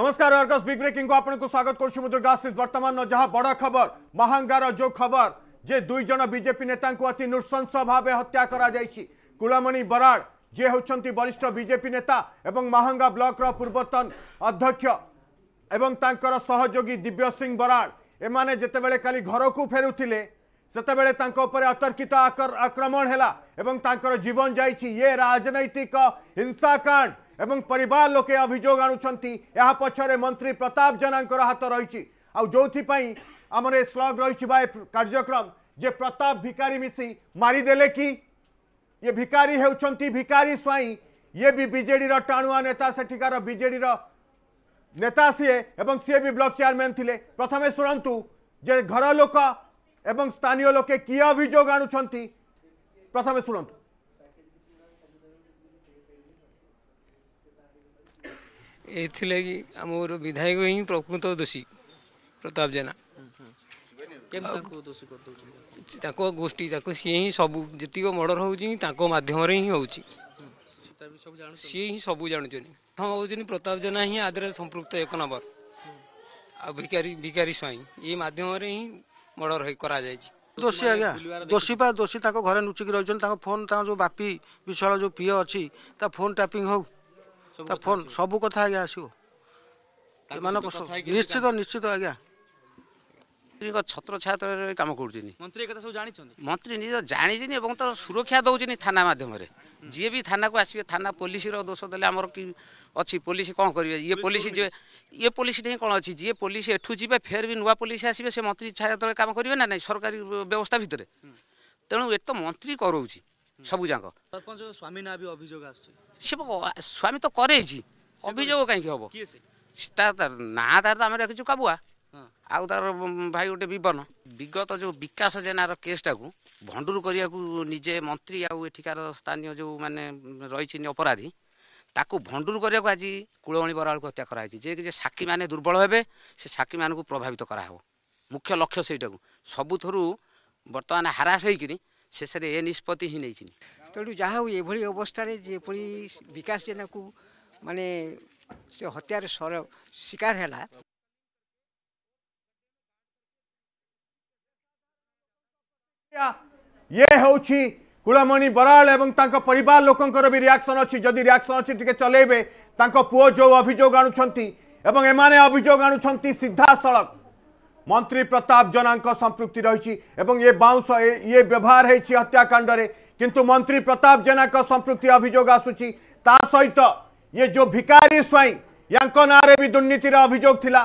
नमस्कार Argus big breaking को स्वागत करशीष बर्तमान जहां बड़ खबर महांगार जो खबर जे दुई जन बीजेपी नेता अति नृशंस भाव हत्या करूलमणि बराड़ जे हूँ वरिष्ठ बीजेपी नेता एवं महांगा ब्लक्र पूर्वतन अध्यक्ष एवं सहयोगी दिव्य सिंह बराड़ एम जितेबले कल घर को फेरुले से अतर्कित आक्रमण है जीवन जाइए ये राजनैतिक हिंसाकांड एवं परिवार लोके अभोग आणुंट पक्ष मंत्री प्रताप जेना हाथ रही जो ए स्लग रही कार्यक्रम जे प्रताप भिकारी मिसी मारिदे कि ये भिकारी भिकारी स्वई ये भी बीजेडी टाणुआ नेता सेठिकार बीजेडी नेता सीए एवं सीए भी ब्लक चेयरमैन थे प्रथम शुणु जे घर लोक एवं स्थानीय लोके किए अभोग आणुंट प्रथम शुणु ଏଥିଲାଗି ଆମର ବିଧାୟକ ହିଁ ପ୍ରକୃତ ଦୋଷୀ ପ୍ରତାପ ଜେନା ତାଙ୍କ ଗୋଷ୍ଠୀ ତାକୁ ସିଏ ହିଁ ସବୁ ଯେତିକ ମର୍ଡ଼ର ହେଉଛି ତାଙ୍କ ମାଧ୍ୟମରେ ହିଁ ହେଉଛି ସିଏ ହିଁ ସବୁ ଜାଣୁଛନ୍ତି ପ୍ରଥମ ହେଉଛନ୍ତି ପ୍ରତାପ ଜେନା ହିଁ ଆଦରେ ସମ୍ପୃକ୍ତ ଏକ ନମ୍ବର ଆଉ ଭିକାରୀ ଭିକାରୀ ସ୍ୱାଇଁ ଏ ମାଧ୍ୟମରେ ହିଁ ମର୍ଡ଼ର କରାଯାଇଛି ଦୋଷୀ ଆଜ୍ଞା ଦୋଷୀ ବା ଦୋଷୀ ତାଙ୍କ ଘରେ ଲୁଚିକି ରହିଛନ୍ତି ତାଙ୍କ ଫୋନ୍ ତାଙ୍କ ଯେଉଁ ବାପି ବିଶାଳ ଯେଉଁ ପିଅ ଅଛି ତା ଫୋନ୍ ଟ୍ୟାପିଂ ହଉ তা ଫୋନ୍ ସବୁ କଥା ଆଜ୍ଞା ଆସିବ ଏମାନଙ୍କ ନିଶ୍ଚିତ ନିଶ୍ଚିତ ଆଜ୍ଞା ମନ୍ତ୍ରୀଙ୍କ ଛତ୍ରଛାତ୍ରରେ କାମ କରୁଛନ୍ତି ମନ୍ତ୍ରୀ ଏକଥା ସବୁ ଜାଣିଛନ୍ତି ମନ୍ତ୍ରୀ ନିଜ ଜାଣିଛନ୍ତି ଏବଂ ତ ସୁରକ୍ଷା ଦେଉଛନ୍ତି ଥାନା ମାଧ୍ୟମରେ ଯିଏ ବି ଥାନାକୁ ଆସିବେ ଥାନା ପୋଲିସର ଦୋଷ ଦେଲେ ଆମର କି ଅଛି ପୋଲିସ କ'ଣ କରିବେ ଇଏ ପୋଲିସ ଯିବେ ଇଏ ପୋଲିସ ହିଁ କ'ଣ ଅଛି ଯିଏ ପୋଲିସ ଏଠୁ ଯିବେ ଫେର୍ ବି ନୂଆ ପୋଲିସ ଆସିବେ ସେ ମନ୍ତ୍ରୀ ଛାୟା ତଳେ କାମ କରିବେ ନା ନାହିଁ ସରକାରୀ ବ୍ୟବସ୍ଥା ଭିତରେ ତେଣୁ ଏ ତ ମନ୍ତ୍ରୀ କରାଉଛି ସବୁଯାକ ସରପଞ୍ଚ ସ୍ୱାମୀ ନା ବି ଅଭିଯୋଗ ଆସୁଛି ସେ ସ୍ୱାମୀ ତ କରେଇଛି ଅଭିଯୋଗ କାହିଁକି ହବ ତା ନାଁ ତାର ତ ଆମେ ରଖିଛୁ କାବୁଆ ଆଉ ତାର ଭାଇ ଗୋଟେ ବିବନ ବିଗତ ଯେଉଁ ବିକାଶ ଜେନାର କେସ୍ଟାକୁ ଭଣ୍ଡୁର କରିବାକୁ ନିଜେ ମନ୍ତ୍ରୀ ଆଉ ଏଠିକାର ସ୍ଥାନୀୟ ଯେଉଁମାନେ ରହିଛନ୍ତି ଅପରାଧୀ ତାକୁ ଭଣ୍ଡୁର କରିବାକୁ ଆଜି କୁଳମଣି ବରାଳକୁ ହତ୍ୟା କରାହେଇଛି ଯେ ଯେ ସାକ୍ଷୀମାନେ ଦୁର୍ବଳ ହେବେ ସେ ସାକ୍ଷୀମାନଙ୍କୁ ପ୍ରଭାବିତ କରାହେବ ମୁଖ୍ୟ ଲକ୍ଷ୍ୟ ସେଇଟାକୁ ସବୁଥିରୁ ବର୍ତ୍ତମାନ ହାରାସ ହେଇକିରି शेषेर निष्पत्ति तिकास जेना से हत्यार शिकार इ हौ कुलमणि बरालर लोकसन अनि जिरो रियाक्सन अनि टिक चलै त पूजा अभियोग आणुन चाहिँ एउटा आणुन चाहिँ सिधासँग ମନ୍ତ୍ରୀ ପ୍ରତାପ ଜେନାଙ୍କ ସମ୍ପୃକ୍ତି ରହିଛି ଏବଂ ଏ ବାଉଁଶ ଇଏ ବ୍ୟବହାର ହେଇଛି ହତ୍ୟାକାଣ୍ଡରେ କିନ୍ତୁ ମନ୍ତ୍ରୀ ପ୍ରତାପ ଜେନାଙ୍କ ସମ୍ପୃକ୍ତି ଅଭିଯୋଗ ଆସୁଛି ତା ସହିତ ଇଏ ଯେଉଁ ଭିକାରୀ ସ୍ୱାଇଁ ୟାଙ୍କ ନାଁରେ ବି ଦୁର୍ନୀତିର ଅଭିଯୋଗ ଥିଲା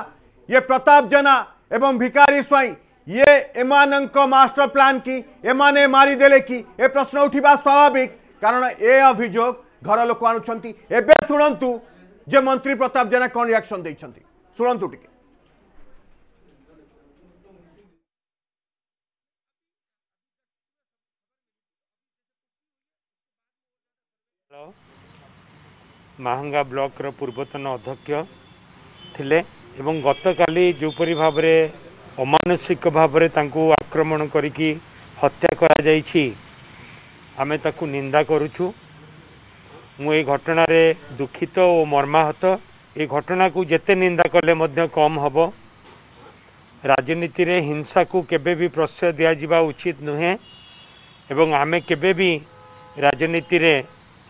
ଇଏ ପ୍ରତାପ ଜେନା ଏବଂ ଭିକାରୀ ସ୍ୱାଇଁ ଇଏ ଏମାନଙ୍କ ମାଷ୍ଟର ପ୍ଲାନ୍ କି ଏମାନେ ମାରିଦେଲେ କି ଏ ପ୍ରଶ୍ନ ଉଠିବା ସ୍ୱାଭାବିକ କାରଣ ଏ ଅଭିଯୋଗ ଘର ଲୋକ ଆଣୁଛନ୍ତି ଏବେ ଶୁଣନ୍ତୁ ଯେ ମନ୍ତ୍ରୀ ପ୍ରତାପ ଜେନା କ'ଣ ରିଆକ୍ସନ୍ ଦେଇଛନ୍ତି ଶୁଣନ୍ତୁ ଟିକେ ମାହାଙ୍ଗା ବ୍ଲକର ପୂର୍ବତନ ଅଧ୍ୟକ୍ଷ ଥିଲେ ଏବଂ ଗତକାଲି ଯେଉଁପରି ଭାବରେ ଅମାନସିକ ଭାବରେ ତାଙ୍କୁ ଆକ୍ରମଣ କରିକି ହତ୍ୟା କରାଯାଇଛି ଆମେ ତାକୁ ନିନ୍ଦା କରୁଛୁ ମୁଁ ଏ ଘଟଣାରେ ଦୁଃଖିତ ଓ ମର୍ମାହତ ଏ ଘଟଣାକୁ ଯେତେ ନିନ୍ଦା କଲେ ମଧ୍ୟ କମ୍ ହେବ ରାଜନୀତିରେ ହିଂସାକୁ କେବେ ବି ପ୍ରଶ୍ରୟ ଦିଆଯିବା ଉଚିତ ନୁହେଁ ଏବଂ ଆମେ କେବେ ବି ରାଜନୀତିରେ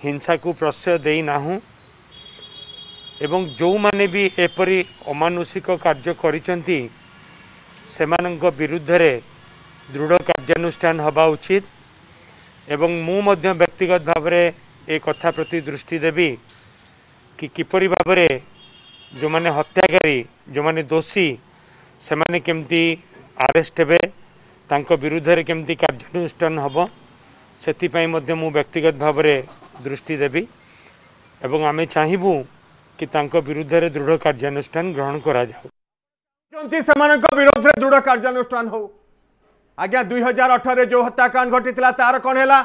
ହିଂସାକୁ ପ୍ରଶ୍ରୟ ଦେଇନାହୁଁ ଏବଂ ଯେଉଁମାନେ ବି ଏପରି ଅମାନୁଷିକ କାର୍ଯ୍ୟ କରିଛନ୍ତି ସେମାନଙ୍କ ବିରୁଦ୍ଧରେ ଦୃଢ଼ କାର୍ଯ୍ୟାନୁଷ୍ଠାନ ହେବା ଉଚିତ ଏବଂ ମୁଁ ମଧ୍ୟ ବ୍ୟକ୍ତିଗତ ଭାବରେ ଏ କଥା ପ୍ରତି ଦୃଷ୍ଟି ଦେବି କି କିପରି ଭାବରେ ଯେଉଁମାନେ ହତ୍ୟାକାରୀ ଯେଉଁମାନେ ଦୋଷୀ ସେମାନେ କେମିତି ଆରେଷ୍ଟ ହେବେ ତାଙ୍କ ବିରୁଦ୍ଧରେ କେମିତି କାର୍ଯ୍ୟାନୁଷ୍ଠାନ ହେବ ସେଥିପାଇଁ ମଧ୍ୟ ମୁଁ ବ୍ୟକ୍ତିଗତ ଭାବରେ ଦୃଷ୍ଟି ଦେବି ଏବଂ ଆମେ ଚାହିଁବୁ कि विरुद्ध दृढ़ कार्यानुष्ठान ग्रहण कर विरोध में दृढ़ कार्यानुष्ठान हो आज्ञा दुई हजार अठर जो हत्याकांड घटी तार कौन है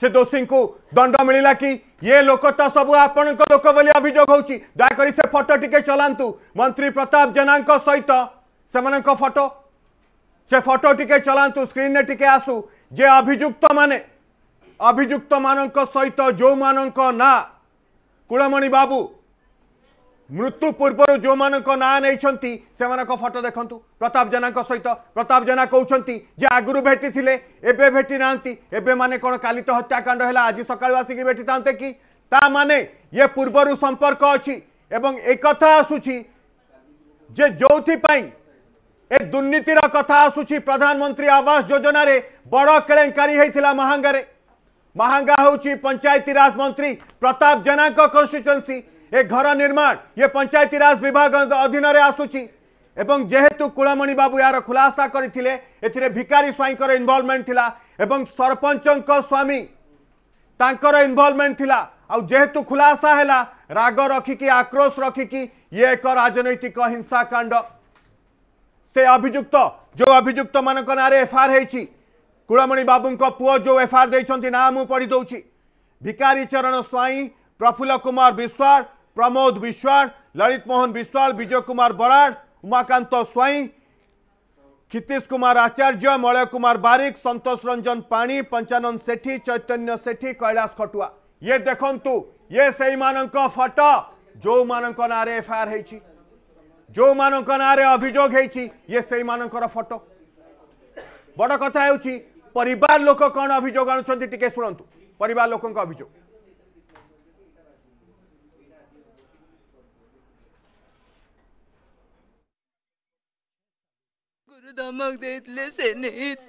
से दोषी को दंड मिलला कि ये लोक तो सब आपण लोक बोली अभोग हो दयाक से फटो टिके चलांतु मंत्री प्रताप जेना सहित से फटो से फटो टिके चलांतु स्क्रीन में टिके आसु जे अभुक्त मान अभुक्त मान सहित जो मान कूलमणि बाबू मृत्यु पूर्व जो मान नहीं नहीं फटो देखु प्रताप जेना सहित प्रताप जेना कहते जे आगु भेटी थे एवं भेटी ना मैंने कौन का तो हत्याकांड है आज सका आसिक भेटी था कि मैंने ये पूर्वर संपर्क अच्छी एवं एक आसूची जो ए दुर्नीतिर कथा आसूची प्रधानमंत्री आवास योजन बड़ के महांगा महांगार महांगा हूँ पंचायतीराज मंत्री प्रताप जेना कन्स्टिट्युएन्सी ये घर निर्माण ये पंचायती राज विभाग अधीन आसूम एवं जेहेतु कुलमणि बाबू यार खुलासा करें ए भिकारी स्वाई इनवल्वमेंट थिला एवं सरपंच स्वामी तांकर इनभल्वमेंट थिला आउ जेहेतु खुलासा है राग रखिकी आक्रोश रखिकी ये एक राजनैतिक हिंसाकांड से अभियुक्त जो अभियुक्त मान नारे एफआईआर होती कुलमणि बाबू पुओ जो एफआईआर देना मुझे पढ़ीदे भिकारी चरण स्वाई प्रफुल्ल कुमार विश्वास प्रमोद विश्वाल ललित मोहन विश्वाल विजय कुमार बराड़ उमाकांत स्वई क्षितीश कुमार आचार्य मलय कुमार बारिक संतोष रंजन पाणी पंचानंद सेठी चैतन्य सेठी कैलाश खटुआ ये देखु ये से फटो जो मान एफआईआर हो जो मान अभोग ये से फटो बड़ कथा हो परिवार लोक कौन अभोग आणुंट टे शुणु पर अभोग दमक देतले सेनेत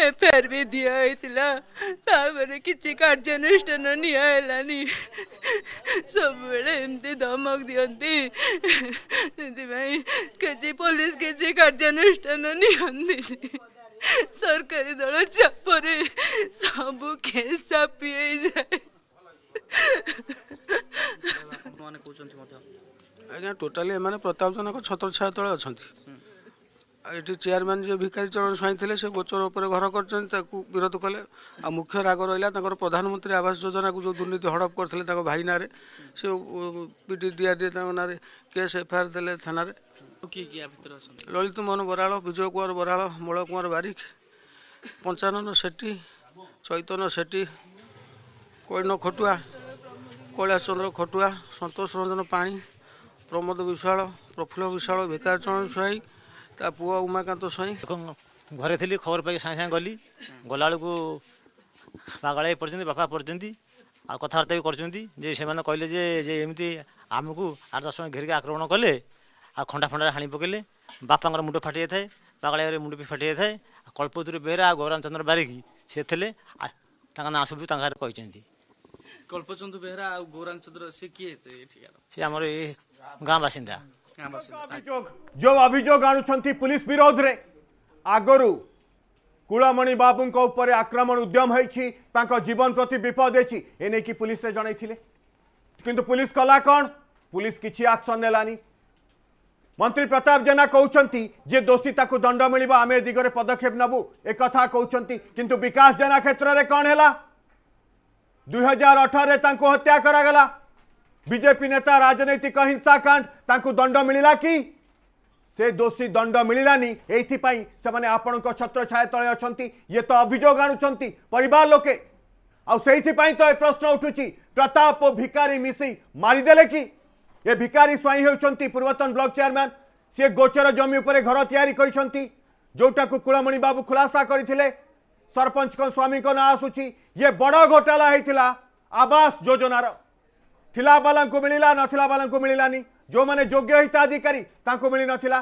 हे फेरवे दिया इतला तावर किछि कार्यानुष्ठान नियायला नि सब बेले एमते दमक दियन्ति दिदिभाइ केजे पुलिस केजे कार्यानुष्ठान नियन्ति सरकारी दल चापरे सबु केस चापिए जाए ଆଜ୍ଞା ଟୋଟାଲି ଏମାନେ ପ୍ରତାପ ଜନକ ତଳେ ଅଛନ୍ତି ଏଠି ଚେୟାରମ୍ୟାନ୍ ଯିଏ ଭିକାରୀ ଚରଣ ସ୍ୱାଇଁ ଥିଲେ ସେ ଗୋଚର ଉପରେ ଘର କରିଛନ୍ତି ତାକୁ ବିରୋଧ କଲେ ଆଉ ମୁଖ୍ୟ ରାଗ ରହିଲା ତାଙ୍କର ପ୍ରଧାନମନ୍ତ୍ରୀ ଆବାସ ଯୋଜନାକୁ ଯେଉଁ ଦୁର୍ନୀତି ହଡ଼ପ କରିଥିଲେ ତାଙ୍କ ଭାଇ ନାଁରେ ସେ ପିଟି ଡିଆର୍ଡିଏ ତାଙ୍କ ନାଁରେ କେସ୍ ଏଫଆଇଆର୍ ଦେଲେ ଥାନାରେ ଲଳିତ ମୋହନ ବରାଳ ବିଜୟ କୁମାର ବରାଳ ମୂଳ କୁମାର ବାରିକ ପଞ୍ଚାନନ ସେଠୀ ଚୈତନ ସେଠୀ କୈନ ଖଟୁଆ କୈଳାସ ଚନ୍ଦ୍ର ଖଟୁଆ ସନ୍ତୋଷ ରଞ୍ଜନ ପାଣି ପ୍ରମୋଦ ବିଶ୍ୱାଳ ପ୍ରଫୁଲ୍ଲ ବିଶ୍ୱାଳ ଭିକାର ଚରଣ ସ୍ୱାଇଁ ତା ପୁଅ ଉମାକାନ୍ତ ସ୍ୱାଇଁ ଘରେ ଥିଲି ଖବର ପାଇକି ସାଙ୍ଗେ ସାଙ୍ଗେ ଗଲି ଗଲାବେଳକୁ ପାଗଳା ପଡ଼ିଛନ୍ତି ବାପା ପଡ଼ିଛନ୍ତି ଆଉ କଥାବାର୍ତ୍ତା ବି କରୁଛନ୍ତି ଯେ ସେମାନେ କହିଲେ ଯେ ଯେ ଏମିତି ଆମକୁ ଆଠ ଦଶ ଜଣ ଘେରିକି ଆକ୍ରମଣ କଲେ ଆଉ ଖଣ୍ଡା ଫଣ୍ଡାରେ ହାଣି ପକେଇଲେ ବାପାଙ୍କର ମୁଣ୍ଡ ଫାଟି ଯାଇଥାଏ ପାଗଳାରେ ମୁଣ୍ଡ ବି ଫାଟି ଯାଇଥାଏ ଆଉ କଳ୍ପତୁର ବେହେରା ଆଉ ଗୌରାମ ଚନ୍ଦ୍ର ବାରିକି ସେ ଥିଲେ ତାଙ୍କ ନାଁ ସବୁ ତାଙ୍କ ଘରେ କହିଛନ୍ତି କଳ୍ପଚନ୍ଦ୍ର ବେହେରା ଆଉ ଗୌରାମ ଚନ୍ଦ୍ର ସେ କିଏ ସେ ଆମର ଏ ଗାଁ ବାସିନ୍ଦା ଅଭିଯୋଗ ଯେଉଁ ଅଭିଯୋଗ ଆଣୁଛନ୍ତି ପୁଲିସ ବିରୋଧରେ ଆଗରୁ କୁଳମଣି ବାବୁଙ୍କ ଉପରେ ଆକ୍ରମଣ ଉଦ୍ୟମ ହୋଇଛି ତାଙ୍କ ଜୀବନ ପ୍ରତି ବିପଦ ଅଛି ଏ ନେଇକି ପୁଲିସରେ ଜଣାଇଥିଲେ କିନ୍ତୁ ପୁଲିସ କଲା କ'ଣ ପୁଲିସ କିଛି ଆକ୍ସନ୍ ନେଲାନି ମନ୍ତ୍ରୀ ପ୍ରତାପ ଜେନା କହୁଛନ୍ତି ଯେ ଦୋଷୀ ତାକୁ ଦଣ୍ଡ ମିଳିବ ଆମେ ଏ ଦିଗରେ ପଦକ୍ଷେପ ନେବୁ ଏକଥା କହୁଛନ୍ତି କିନ୍ତୁ ବିକାଶ ଜେନା କ୍ଷେତ୍ରରେ କ'ଣ ହେଲା ଦୁଇ ହଜାର ଅଠରରେ ତାଙ୍କୁ ହତ୍ୟା କରାଗଲା बीजेपी नेता राजनैतिक हिंसाकांड दंड मिलला कि से दोषी दंड मिललानी यही से आपण छत्र छाय तले अच्छा ये तो अभोग आणुंट लोके आई तो प्रश्न उठू प्रताप भिकारी मिसी मारिदेले कि ये भिकारी स्वाई होती पूर्वतन ब्लक चेयरमैन सी गोचर जमी उपर घर या जोटा कुलमणि बाबू खुलासा करते सरपंच स्वामी ना आसूँ ये बड़ घोटाला आवास योजनार ଥିଲା ବାଲାଙ୍କୁ ମିଳିଲା ନଥିଲା ବାଲାଙ୍କୁ ମିଳିଲାନି ଯେଉଁମାନେ ଯୋଗ୍ୟ ହିତାଧିକାରୀ ତାଙ୍କୁ ମିଳିନଥିଲା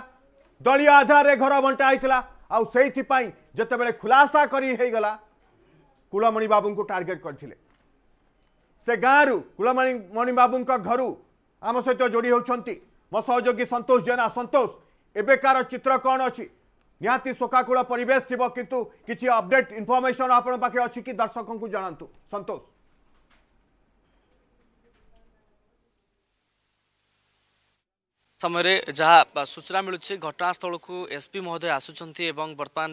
ଦଳୀୟ ଆଧାରରେ ଘର ବଣ୍ଟା ହେଇଥିଲା ଆଉ ସେଇଥିପାଇଁ ଯେତେବେଳେ ଖୁଲାସା କରି ହେଇଗଲା କୁଳମଣି ବାବୁଙ୍କୁ ଟାର୍ଗେଟ୍ କରିଥିଲେ ସେ ଗାଁରୁ କୁଳମଣି ମଣି ବାବୁଙ୍କ ଘରୁ ଆମ ସହିତ ଯୋଡ଼ି ହେଉଛନ୍ତି ମୋ ସହଯୋଗୀ ସନ୍ତୋଷ ଜେନା ସନ୍ତୋଷ ଏବେକାର ଚିତ୍ର କ'ଣ ଅଛି ନିହାତି ଶୋକାକୁଳ ପରିବେଶ ଥିବ କିନ୍ତୁ କିଛି ଅପଡେଟ୍ ଇନଫର୍ମେସନ୍ ଆପଣଙ୍କ ପାଖେ ଅଛି କି ଦର୍ଶକଙ୍କୁ ଜଣାନ୍ତୁ ସନ୍ତୋଷ ସମୟରେ ଯାହା ସୂଚନା ମିଳୁଛି ଘଟଣାସ୍ଥଳକୁ ଏସ୍ପି ମହୋଦୟ ଆସୁଛନ୍ତି ଏବଂ ବର୍ତ୍ତମାନ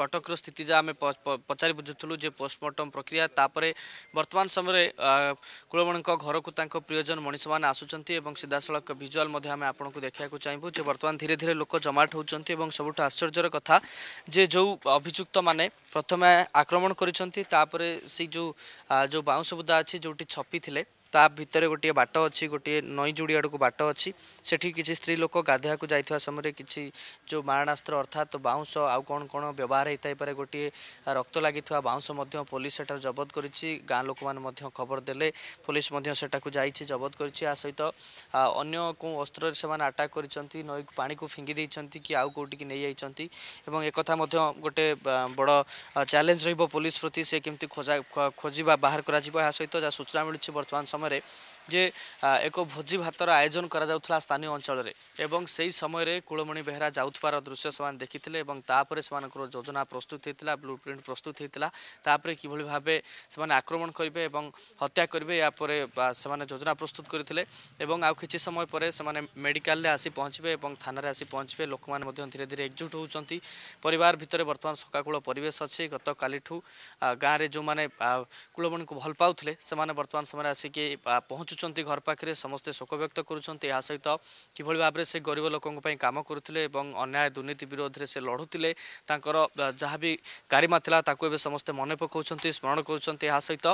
କଟକର ସ୍ଥିତି ଯାହା ଆମେ ପଚାରି ବୁଝୁଥିଲୁ ଯେ ପୋଷ୍ଟମର୍ଟମ୍ ପ୍ରକ୍ରିୟା ତାପରେ ବର୍ତ୍ତମାନ ସମୟରେ କୁଳମଣିଙ୍କ ଘରକୁ ତାଙ୍କ ପ୍ରିୟଜନ ମଣିଷମାନେ ଆସୁଛନ୍ତି ଏବଂ ସିଧାସଳଖ ଭିଜୁଆଲ୍ ମଧ୍ୟ ଆମେ ଆପଣଙ୍କୁ ଦେଖିବାକୁ ଚାହିଁବୁ ଯେ ବର୍ତ୍ତମାନ ଧୀରେ ଧୀରେ ଲୋକ ଜମାଟ ହେଉଛନ୍ତି ଏବଂ ସବୁଠୁ ଆଶ୍ଚର୍ଯ୍ୟର କଥା ଯେ ଯେଉଁ ଅଭିଯୁକ୍ତମାନେ ପ୍ରଥମେ ଆକ୍ରମଣ କରିଛନ୍ତି ତାପରେ ସେଇ ଯେଉଁ ଯେଉଁ ବାଉଁଶ ବୁଦା ଅଛି ଯେଉଁଠି ଛପିଥିଲେ ତା ଭିତରେ ଗୋଟିଏ ବାଟ ଅଛି ଗୋଟିଏ ନଈଯୁଡ଼ି ଆଡ଼କୁ ବାଟ ଅଛି ସେଠି କିଛି ସ୍ତ୍ରୀ ଲୋକ ଗାଧୁଆକୁ ଯାଇଥିବା ସମୟରେ କିଛି ଯେଉଁ ମାରଣାସ୍ତ୍ର ଅର୍ଥାତ୍ ବାଉଁଶ ଆଉ କ'ଣ କ'ଣ ବ୍ୟବହାର ହୋଇଥାଇପାରେ ଗୋଟିଏ ରକ୍ତ ଲାଗିଥିବା ବାଉଁଶ ମଧ୍ୟ ପୋଲିସ ସେଠାରୁ ଜବତ କରିଛି ଗାଁ ଲୋକମାନେ ମଧ୍ୟ ଖବର ଦେଲେ ପୋଲିସ ମଧ୍ୟ ସେଠାକୁ ଯାଇଛି ଜବତ କରିଛି ଏହା ସହିତ ଅନ୍ୟ କେଉଁ ଅସ୍ତ୍ରରେ ସେମାନେ ଆଟାକ୍ କରିଛନ୍ତି ନଈ ପାଣିକୁ ଫିଙ୍ଗି ଦେଇଛନ୍ତି କି ଆଉ କେଉଁଠିକି ନେଇଯାଇଛନ୍ତି ଏବଂ ଏକଥା ମଧ୍ୟ ଗୋଟିଏ ବଡ଼ ଚ୍ୟାଲେଞ୍ଜ ରହିବ ପୋଲିସ ପ୍ରତି ସେ କେମିତି ଖୋଜା ଖୋଜିବା ବାହାର କରାଯିବ ଏହା ସହିତ ଯାହା ସୂଚନା ମିଳୁଛି ବର୍ତ୍ତମାନ ସମୟ समोर ଯେ ଏକ ଭୋଜି ଭାତର ଆୟୋଜନ କରାଯାଉଥିଲା ସ୍ଥାନୀୟ ଅଞ୍ଚଳରେ ଏବଂ ସେହି ସମୟରେ କୁଳମଣି ବେହେରା ଯାଉଥିବାର ଦୃଶ୍ୟ ସେମାନେ ଦେଖିଥିଲେ ଏବଂ ତାପରେ ସେମାନଙ୍କର ଯୋଜନା ପ୍ରସ୍ତୁତ ହୋଇଥିଲା ବ୍ଲୁ ପ୍ରିଣ୍ଟ ପ୍ରସ୍ତୁତ ହୋଇଥିଲା ତାପରେ କିଭଳି ଭାବେ ସେମାନେ ଆକ୍ରମଣ କରିବେ ଏବଂ ହତ୍ୟା କରିବେ ଏହା ପରେ ସେମାନେ ଯୋଜନା ପ୍ରସ୍ତୁତ କରିଥିଲେ ଏବଂ ଆଉ କିଛି ସମୟ ପରେ ସେମାନେ ମେଡ଼ିକାଲରେ ଆସି ପହଞ୍ଚିବେ ଏବଂ ଥାନାରେ ଆସି ପହଞ୍ଚିବେ ଲୋକମାନେ ମଧ୍ୟ ଧୀରେ ଧୀରେ ଏକଜୁଟ ହେଉଛନ୍ତି ପରିବାର ଭିତରେ ବର୍ତ୍ତମାନ ଶୋକାକୁଳ ପରିବେଶ ଅଛି ଗତକାଲିଠୁ ଗାଁରେ ଯେଉଁମାନେ କୁଳମଣିକୁ ଭଲ ପାଉଥିଲେ ସେମାନେ ବର୍ତ୍ତମାନ ସେମାନେ ଆସିକି ପହଞ୍ଚୁଛନ୍ତି घर पाखेर समस्त शोक व्यक्त गरुसहित गरेब लोकले अन्याय दुर्नीति विरोधले से लुले भी जहाँबि गाडा थाहा समस्तै मन पकाउने स्मरण गरुसहित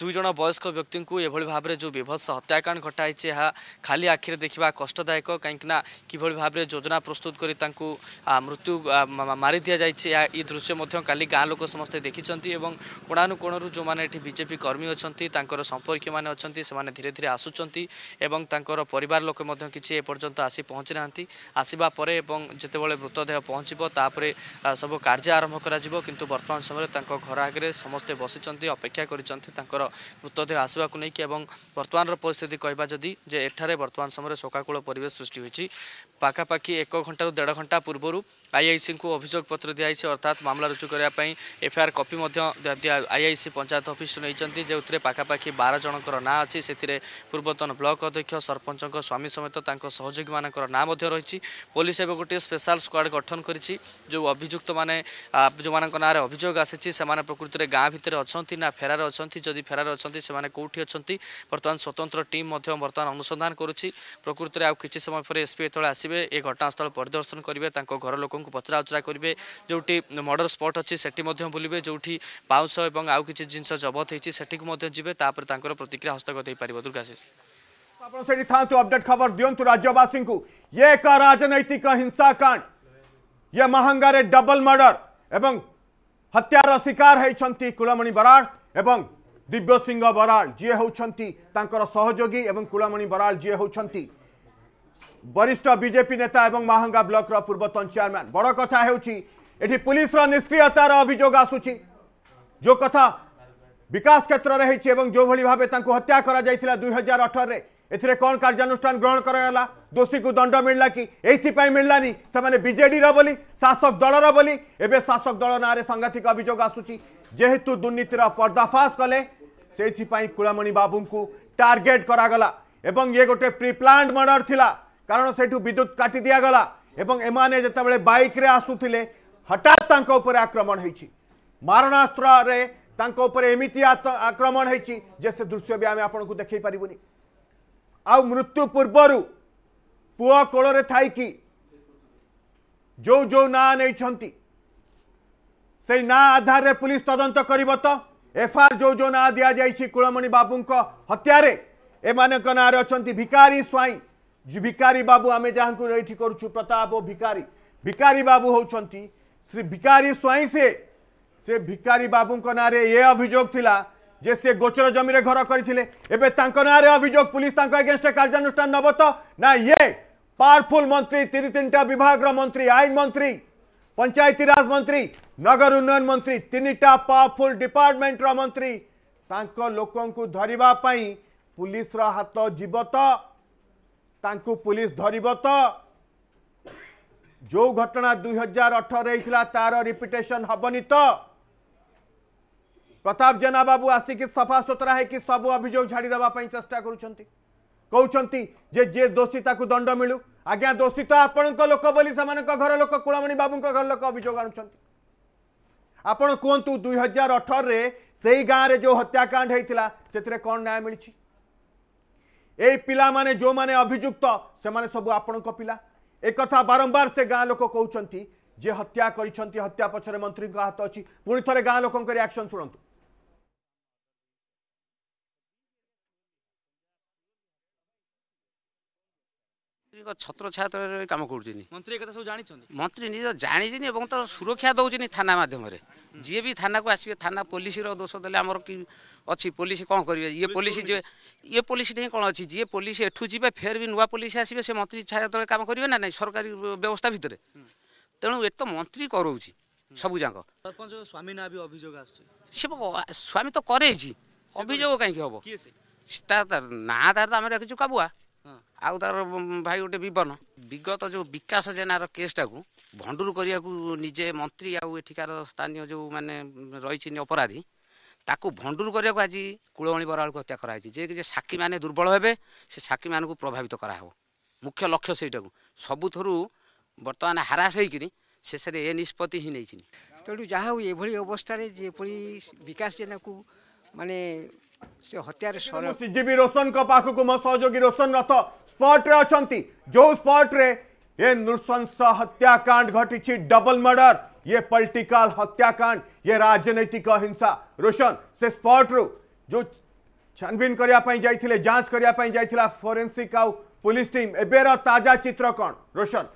दुईजना वयस्क व्यक्तिको एभरि भाव विभत्स हत्याकाण्ड घटाहे यहाँ खाली आखिर देखा कष्टदायक काहीँक योजना प्रस्तुत गरि मृत्यु मरिदि यहाँ यी दृश्य गाँ लोक समस्तै देखिन्छ ए कणुर जो बीजेपी कर्मी अलिक सम्पर्कीय अहिलेसम्म धेरै ଧୀରେ ଆସୁଛନ୍ତି ଏବଂ ତାଙ୍କର ପରିବାର ଲୋକ ମଧ୍ୟ କିଛି ଏପର୍ଯ୍ୟନ୍ତ ଆସି ପହଞ୍ଚି ନାହାନ୍ତି ଆସିବା ପରେ ଏବଂ ଯେତେବେଳେ ମୃତଦେହ ପହଞ୍ଚିବ ତାପରେ ସବୁ କାର୍ଯ୍ୟ ଆରମ୍ଭ କରାଯିବ କିନ୍ତୁ ବର୍ତ୍ତମାନ ସମୟରେ ତାଙ୍କ ଘର ଆଗରେ ସମସ୍ତେ ବସିଛନ୍ତି ଅପେକ୍ଷା କରିଛନ୍ତି ତାଙ୍କର ମୃତଦେହ ଆସିବାକୁ ନେଇକି ଏବଂ ବର୍ତ୍ତମାନର ପରିସ୍ଥିତି କହିବା ଯଦି ଯେ ଏଠାରେ ବର୍ତ୍ତମାନ ସମୟରେ ଶୋକାକୁଳ ପରିବେଶ ସୃଷ୍ଟି ହୋଇଛି ପାଖାପାଖି ଏକ ଘଣ୍ଟାରୁ ଦେଢ଼ ଘଣ୍ଟା ପୂର୍ବରୁ ଆଇଆଇସିଙ୍କୁ ଅଭିଯୋଗ ପତ୍ର ଦିଆଯାଇଛି ଅର୍ଥାତ୍ ମାମଲା ରୁଜୁ କରିବା ପାଇଁ ଏଫ୍ଆଇଆର୍ କପି ମଧ୍ୟ ଆଇଆଇସି ପଞ୍ଚାୟତ ଅଫିସରୁ ନେଇଛନ୍ତି ଯେଉଁଥିରେ ପାଖାପାଖି ବାର ଜଣଙ୍କର ନାଁ ଅଛି ସେଥିରେ ଏଥିରେ ପୂର୍ବତନ ବ୍ଲକ ଅଧ୍ୟକ୍ଷ ସରପଞ୍ଚଙ୍କ ସ୍ୱାମୀ ସମେତ ତାଙ୍କ ସହଯୋଗୀମାନଙ୍କର ନାଁ ମଧ୍ୟ ରହିଛି ପୋଲିସ ଏବେ ଗୋଟିଏ ସ୍ପେଶାଲ ସ୍କ୍ୱାଡ଼ ଗଠନ କରିଛି ଯେଉଁ ଅଭିଯୁକ୍ତମାନେ ଯେଉଁମାନଙ୍କ ନାଁରେ ଅଭିଯୋଗ ଆସିଛି ସେମାନେ ପ୍ରକୃତରେ ଗାଁ ଭିତରେ ଅଛନ୍ତି ନା ଫେରାରେ ଅଛନ୍ତି ଯଦି ଫେରାରେ ଅଛନ୍ତି ସେମାନେ କେଉଁଠି ଅଛନ୍ତି ବର୍ତ୍ତମାନ ସ୍ୱତନ୍ତ୍ର ଟିମ୍ ମଧ୍ୟ ବର୍ତ୍ତମାନ ଅନୁସନ୍ଧାନ କରୁଛି ପ୍ରକୃତରେ ଆଉ କିଛି ସମୟ ପରେ ଏସ୍ପି ଯେତେବେଳେ ଆସିବେ ଏ ଘଟଣାସ୍ଥଳ ପରିଦର୍ଶନ କରିବେ ତାଙ୍କ ଘର ଲୋକଙ୍କୁ ପଚରାଉଚରା କରିବେ ଯେଉଁଠି ମର୍ଡ଼ର ସ୍ପଟ୍ ଅଛି ସେଠି ମଧ୍ୟ ବୁଲିବେ ଯେଉଁଠି ବାଉଁଶ ଏବଂ ଆଉ କିଛି ଜିନିଷ ଜବତ ହେଇଛି ସେଠିକୁ ମଧ୍ୟ ଯିବେ ତାପରେ ତାଙ୍କର ପ୍ରତିକ୍ରିୟା ହସ୍ତଗତ ହୋଇପାରିବ ଦୁର୍ଗାଶିଷ ଆପଣ ସେଠି ଥାଆନ୍ତୁ ଅପଡେଟ୍ ଖବର ଦିଅନ୍ତୁ ରାଜ୍ୟବାସୀଙ୍କୁ ଇଏ ଏକ ରାଜନୈତିକ ହିଂସାକାଣ୍ଡ ଇଏ ମହଙ୍ଗାରେ ଡବଲ ମର୍ଡର ଏବଂ ହତ୍ୟାର ଶିକାର ହୋଇଛନ୍ତି କୁଳମଣି ବରାଳ ଏବଂ ଦିବ୍ୟସିଂହ ବରାଳ ଯିଏ ହେଉଛନ୍ତି ତାଙ୍କର ସହଯୋଗୀ ଏବଂ କୁଳମଣି ବରାଳ ଯିଏ ହେଉଛନ୍ତି ବରିଷ୍ଠ ବିଜେପି ନେତା ଏବଂ ମାହାଙ୍ଗା ବ୍ଲକର ପୂର୍ବତନ ଚେୟାରମ୍ୟାନ୍ ବଡ଼ କଥା ହେଉଛି ଏଠି ପୁଲିସର ନିଷ୍କ୍ରିୟତାର ଅଭିଯୋଗ ଆସୁଛି ଯେଉଁ କଥା ବିକାଶ କ୍ଷେତ୍ରରେ ହେଇଛି ଏବଂ ଯେଉଁଭଳି ଭାବେ ତାଙ୍କୁ ହତ୍ୟା କରାଯାଇଥିଲା ଦୁଇ ହଜାର ଅଠରରେ ଏଥିରେ କ'ଣ କାର୍ଯ୍ୟାନୁଷ୍ଠାନ ଗ୍ରହଣ କରାଗଲା ଦୋଷୀକୁ ଦଣ୍ଡ ମିଳିଲା କି ଏଇଥିପାଇଁ ମିଳିଲାନି ସେମାନେ ବିଜେଡ଼ିର ବୋଲି ଶାସକ ଦଳର ବୋଲି ଏବେ ଶାସକ ଦଳ ନାଁରେ ସାଂଘାତିକ ଅଭିଯୋଗ ଆସୁଛି ଯେହେତୁ ଦୁର୍ନୀତିର ପର୍ଦ୍ଦାଫାଶ କଲେ ସେଇଥିପାଇଁ କୁଳମଣି ବାବୁଙ୍କୁ ଟାର୍ଗେଟ୍ କରାଗଲା ଏବଂ ଇଏ ଗୋଟେ ପ୍ରିପ୍ଲାଣ୍ଡ ମର୍ଡର ଥିଲା କାରଣ ସେଇଠୁ ବିଦ୍ୟୁତ କାଟି ଦିଆଗଲା ଏବଂ ଏମାନେ ଯେତେବେଳେ ବାଇକ୍ରେ ଆସୁଥିଲେ ହଠାତ୍ ତାଙ୍କ ଉପରେ ଆକ୍ରମଣ ହେଇଛି ମାରଣାସ୍ତ୍ରରେ ତାଙ୍କ ଉପରେ ଏମିତି ଆକ୍ରମଣ ହେଇଛି ଯେ ସେ ଦୃଶ୍ୟ ବି ଆମେ ଆପଣଙ୍କୁ ଦେଖାଇ ପାରିବୁନି ଆଉ ମୃତ୍ୟୁ ପୂର୍ବରୁ ପୁଅ କୋଳରେ ଥାଇକି ଯେଉଁ ଯେଉଁ ନାଁ ନେଇଛନ୍ତି ସେଇ ନାଁ ଆଧାରରେ ପୁଲିସ୍ ତଦନ୍ତ କରିବ ତ ଏଫଆଇଆର୍ ଯେଉଁ ଯେଉଁ ନାଁ ଦିଆଯାଇଛି କୁଳମଣି ବାବୁଙ୍କ ହତ୍ୟାରେ ଏମାନଙ୍କ ନାଁରେ ଅଛନ୍ତି ଭିକାରୀ ସ୍ୱାଇଁ ଭିକାରୀ ବାବୁ ଆମେ ଯାହାଙ୍କୁ ଏଇଠି କରୁଛୁ ପ୍ରତାପ ଓ ଭିକାରୀ ଭିକାରୀ ବାବୁ ହେଉଛନ୍ତି ଶ୍ରୀ ଭିକାରୀ ସ୍ୱାଇଁ ସେ से भिकारी बाबू ना ये अभोग था जे से गोचर जमीन घर करते ना अभोग पुलिस एगेन्स्ट कार्यानुषान नब तो ना ये पावरफुल मंत्री तीन तीन टा विभाग मंत्री आईन मंत्री पंचायतीराज मंत्री नगर उन्नयन मंत्री तीन टा पावरफुल डिपार्टमेंटर मंत्री लोक को धरवापी पुलिस हाथ जीव तो पुलिस धरव जो घटना दुई हजार अठर तार रिपिटेसन हबनी तो প্রতাপ ଜେନା ବାବୁ ଆସିକି ସଫାସୁତୁରା ହେଇକି ସବୁ ଅଭିଯୋଗ ଝାଡ଼ିଦେବା ପାଇଁ ଚେଷ୍ଟା କରୁଛନ୍ତି କହୁଛନ୍ତି ଯେ ଯିଏ ଦୋଷୀ ତାକୁ ଦଣ୍ଡ ମିଳୁ ଆଜ୍ଞା ଦୋଷୀ ତ ଆପଣଙ୍କ ଲୋକ ବୋଲି ସେମାନଙ୍କ ଘର ଲୋକ କୁଳମଣି ବାବୁଙ୍କ ଘର ଲୋକ ଅଭିଯୋଗ ଆଣୁଛନ୍ତି ଆପଣ କୁହନ୍ତୁ ଦୁଇ ହଜାର ଅଠରରେ ସେଇ ଗାଁରେ ଯେଉଁ ହତ୍ୟାକାଣ୍ଡ ହେଇଥିଲା ସେଥିରେ କ'ଣ ନ୍ୟାୟ ମିଳିଛି ଏଇ ପିଲାମାନେ ଯେଉଁମାନେ ଅଭିଯୁକ୍ତ ସେମାନେ ସବୁ ଆପଣଙ୍କ ପିଲା ଏକଥା ବାରମ୍ବାର ସେ ଗାଁ ଲୋକ କହୁଛନ୍ତି ଯେ ହତ୍ୟା କରିଛନ୍ତି ହତ୍ୟା ପଛରେ ମନ୍ତ୍ରୀଙ୍କ ହାତ ଅଛି ପୁଣି ଥରେ ଗାଁ ଲୋକଙ୍କ ରିଆକ୍ସନ୍ ଶୁଣନ୍ତୁ ଛତ୍ର ଛତ୍ରଛାୟାରେ କାମ କରୁଛନ୍ତି ମନ୍ତ୍ରୀ ଏକଥା ସବୁ ଜାଣିଛନ୍ତି ମନ୍ତ୍ରୀ ନିଜ ଜାଣିଛନ୍ତି ଏବଂ ତ ସୁରକ୍ଷା ଦେଉଛନ୍ତି ଥାନା ମାଧ୍ୟମରେ ଯିଏ ବି ଥାନାକୁ ଆସିବେ ଥାନା ପୋଲିସର ଦୋଷ ଦେଲେ ଆମର କି ଅଛି ପୋଲିସ କ'ଣ କରିବେ ଇଏ ପୋଲିସ ଯିବେ ଇଏ ପୋଲିସଟି ହିଁ କ'ଣ ଅଛି ଯିଏ ପୋଲିସ ଏଠୁ ଯିବେ ଫେର୍ ବି ନୂଆ ପୋଲିସ ଆସିବେ ସେ ମନ୍ତ୍ରୀ ଛାୟା ତଳେ କାମ କରିବେ ନା ନାହିଁ ସରକାରୀ ବ୍ୟବସ୍ଥା ଭିତରେ ତେଣୁ ଏ ତ ମନ୍ତ୍ରୀ କରାଉଛି ସବୁଯାକ ସରପଞ୍ଚ ସ୍ୱାମୀ ନା ବି ଅଭିଯୋଗ ଆସୁଛି ସେ ସ୍ୱାମୀ ତ କରେଇଛି ଅଭିଯୋଗ କାହିଁକି ହବ ତା ନାଁ ତାର ତ ଆମେ ରଖିଛୁ କାବୁଆ ଆଉ ତାର ଭାଇ ଗୋଟେ ବିବନ ବିଗତ ଯୋଉ ବିକାଶ ଜେନାର କେସ୍ଟାକୁ ଭଣ୍ଡୁର କରିବାକୁ ନିଜେ ମନ୍ତ୍ରୀ ଆଉ ଏଠିକାର ସ୍ଥାନୀୟ ଯୋଉ ମାନେ ରହିଛି ଅପରାଧୀ ତାକୁ ଭଣ୍ଡୁର କରିବାକୁ ଆଜି କୁଳମଣି ବରାଳକୁ ହତ୍ୟା କରାହେଇଛି ଯିଏକି ଯେ ସାକ୍ଷୀମାନେ ଦୁର୍ବଳ ହେବେ ସେ ସାକ୍ଷୀମାନଙ୍କୁ ପ୍ରଭାବିତ କରାହେବ ମୁଖ୍ୟ ଲକ୍ଷ୍ୟ ସେଇଟାକୁ ସବୁଥିରୁ ବର୍ତ୍ତମାନ ହାରାସ ହେଇକିରି ଶେଷରେ ଏ ନିଷ୍ପତ୍ତି ହିଁ ନେଇଛନ୍ତି ତେଣୁ ଯାହା ହଉ ଏଭଳି ଅବସ୍ଥାରେ ଯେପରି ବିକାଶ ଜେନାକୁ ମାନେ को ହତ୍ୟାରେ को मो सहयोगी रोशन रथ स्पॉट रे अछंती जो स्पॉट रे ये नृशंस हत्याकांड घटी डबल मर्डर ये पॉलिटिकल हत्याकांड ये राजनैतिक हिंसा रोशन से स्पट्रु जो छानबीन करने जांच करने जाइला फोरेन्सिक आ पुलिस टीम एबेर ताजा चित्र कौन रोशन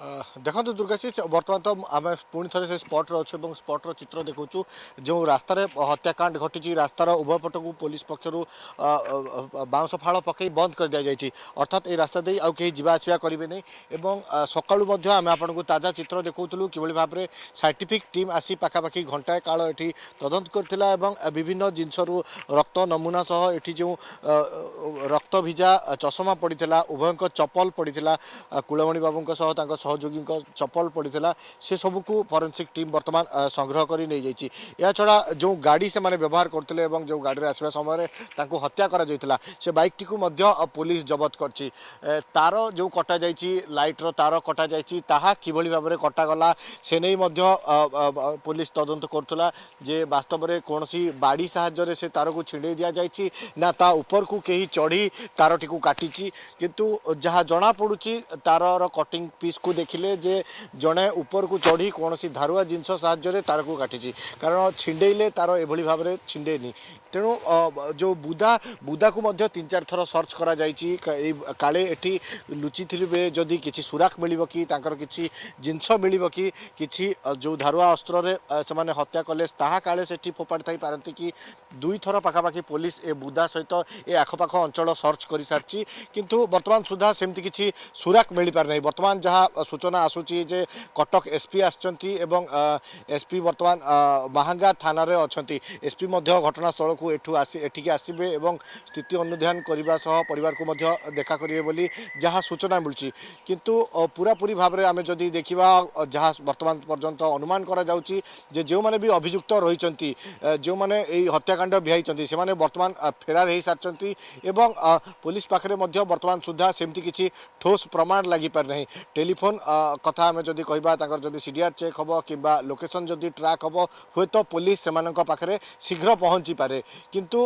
ଦେଖନ୍ତୁ ଦୁର୍ଗାଶୀ ବର୍ତ୍ତମାନ ତ ଆମେ ପୁଣି ଥରେ ସେ ସ୍ପଟ୍ରେ ଅଛୁ ଏବଂ ସ୍ପଟ୍ର ଚିତ୍ର ଦେଖାଉଛୁ ଯେଉଁ ରାସ୍ତାରେ ହତ୍ୟାକାଣ୍ଡ ଘଟିଛି ରାସ୍ତାର ଉଭୟ ପଟକୁ ପୋଲିସ ପକ୍ଷରୁ ବାଉଁଶ ଫାଳ ପକାଇ ବନ୍ଦ କରିଦିଆଯାଇଛି ଅର୍ଥାତ୍ ଏହି ରାସ୍ତା ଦେଇ ଆଉ କେହି ଯିବା ଆସିବା କରିବେ ନାହିଁ ଏବଂ ସକାଳୁ ମଧ୍ୟ ଆମେ ଆପଣଙ୍କୁ ତାଜା ଚିତ୍ର ଦେଖାଉଥିଲୁ କିଭଳି ଭାବରେ ସାଇଣ୍ଟିଫିକ୍ ଟିମ୍ ଆସି ପାଖାପାଖି ଘଣ୍ଟାଏ କାଳ ଏଠି ତଦନ୍ତ କରିଥିଲା ଏବଂ ବିଭିନ୍ନ ଜିନିଷରୁ ରକ୍ତ ନମୁନା ସହ ଏଠି ଯେଉଁ ରକ୍ତ ଭିଜା ଚଷମା ପଡ଼ିଥିଲା ଉଭୟଙ୍କ ଚପଲ ପଡ଼ିଥିଲା କୁଳମଣି ବାବୁଙ୍କ ସହ ତାଙ୍କ সহযোগীঙ্ চপল পড়িলা সেসবুকু ফরেনসিক টিম বর্তমান সংগ্রহ করে নিয়ে যাই এছাড়া যে গাড়ি সে ব্যবহার করলে এবং যে গাড়ি আসবা সময় তাঁকু হত্যা করা সে বাইকটি পুলিশ জবত করছি তার যে কটা যাই লাইটর তার কটা যাই তাহা কিভাবে ভাবে কটাগলা সে নেই পুলিশ তদন্ত করুলা যে বাস্তবরে কোণী বাড়ি সাহায্যে সে তারকু ছিড়াই দিয়া যাই না তা উপরকু কে চড়ি তারটি কাটিছি কিন্তু যা জনা পড়ুছি তারর কটিং পিস কু ଦେଖିଲେ ଯେ ଜଣେ ଉପରକୁ ଚଢ଼ି କୌଣସି ଧାରୁଆ ଜିନିଷ ସାହାଯ୍ୟରେ ତାରକୁ କାଟିଛି କାରଣ ଛିଣ୍ଡେଇଲେ ତାର ଏଭଳି ଭାବରେ ଛିଣ୍ଡେଇନି ତେଣୁ ଯେଉଁ ବୁଦା ବୁଦାକୁ ମଧ୍ୟ ତିନି ଚାରି ଥର ସର୍ଚ୍ଚ କରାଯାଇଛି ଏଇ କାଳେ ଏଠି ଲୁଚିଥିବେ ଯଦି କିଛି ସୁରାକ ମିଳିବ କି ତାଙ୍କର କିଛି ଜିନିଷ ମିଳିବ କି କିଛି ଯେଉଁ ଧାରୁଆ ଅସ୍ତ୍ରରେ ସେମାନେ ହତ୍ୟା କଲେ ତାହା କାଳେ ସେଠି ଫୋପାଡ଼ି ଥାଇପାରନ୍ତି କି ଦୁଇଥର ପାଖାପାଖି ପୋଲିସ ଏ ବୁଦା ସହିତ ଏ ଆଖପାଖ ଅଞ୍ଚଳ ସର୍ଚ୍ଚ କରିସାରିଛି କିନ୍ତୁ ବର୍ତ୍ତମାନ ସୁଦ୍ଧା ସେମିତି କିଛି ସୁରାକ ମିଳିପାରିନାହିଁ ବର୍ତ୍ତମାନ ଯାହା ସୂଚନା ଆସୁଛି ଯେ କଟକ ଏସ୍ପି ଆସିଛନ୍ତି ଏବଂ ଏସ୍ପି ବର୍ତ୍ତମାନ ମାହାଙ୍ଗା ଥାନାରେ ଅଛନ୍ତି ଏସ୍ପି ମଧ୍ୟ ଘଟଣାସ୍ଥଳକୁ ଏଠୁ ଆସି ଏଠିକି ଆସିବେ ଏବଂ ସ୍ଥିତି ଅନୁଧ୍ୟାନ କରିବା ସହ ପରିବାରକୁ ମଧ୍ୟ ଦେଖା କରିବେ ବୋଲି ଯାହା ସୂଚନା ମିଳୁଛି କିନ୍ତୁ ପୁରାପୁରି ଭାବରେ ଆମେ ଯଦି ଦେଖିବା ଯାହା ବର୍ତ୍ତମାନ ପର୍ଯ୍ୟନ୍ତ ଅନୁମାନ କରାଯାଉଛି ଯେ ଯେଉଁମାନେ ବି ଅଭିଯୁକ୍ତ ରହିଛନ୍ତି ଯେଉଁମାନେ ଏହି ହତ୍ୟାକାଣ୍ଡ ଭିଆଇଛନ୍ତି ସେମାନେ ବର୍ତ୍ତମାନ ଫେରାର ହୋଇସାରିଛନ୍ତି ଏବଂ ପୋଲିସ ପାଖରେ ମଧ୍ୟ ବର୍ତ୍ତମାନ ସୁଦ୍ଧା ସେମିତି କିଛି ଠୋସ୍ ପ୍ରମାଣ ଲାଗିପାରିନାହିଁ ଟେଲିଫୋନ୍ কথা আমি যদি কহা তাঁর যদি সিডিআর চেক হব কিংবা লোকেশন যদি ট্রাক হব হয়তো পুলিশ সেমানক পাখে শীঘ্র পৌঁছি পারে কিন্তু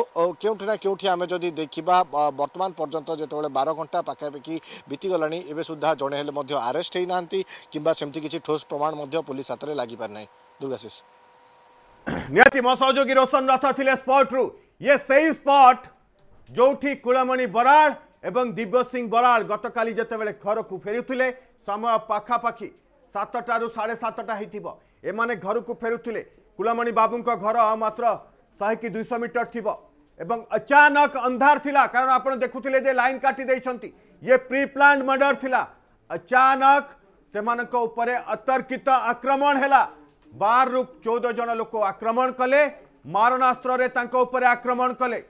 কেউঠি না কেউঠি আমি যদি দেখিবা বর্তমান পর্যন্ত যেতবে বার ঘণ্টা পাখাপাখি বিতিগলা এবে সুদ্ধা জনে হলে মধ্য আরেস্ট হয়ে না কিংবা সেমতি কিছু ঠোস প্রমাণ মধ্য পুলিশ হাতের লাগিপারি না দুর্গাশিষ নিহতি মো সহযোগী রোশন রথ লে স্পট্রু ইয়ে সেই স্পট ଯେଉଁଠି কুলমণি বরাড এবং দিব্যসিং বরাড গতকাল যেতবে ঘরক ফেরুলে समय पखापाखि सतटू साढ़े सतटा होने घर को फेरुले कुलमणि बाबू घर मात्र शहे कि दुई मीटर थी एवं अचानक अंधार थिला कारण आप देखुले लाइन काटिंट ये प्री प्लां मर्डर थी अचानक से मानते अतर्कित आक्रमण है बार रूप चौदह जन लोक आक्रमण कले मारणास्त्र आक्रमण कले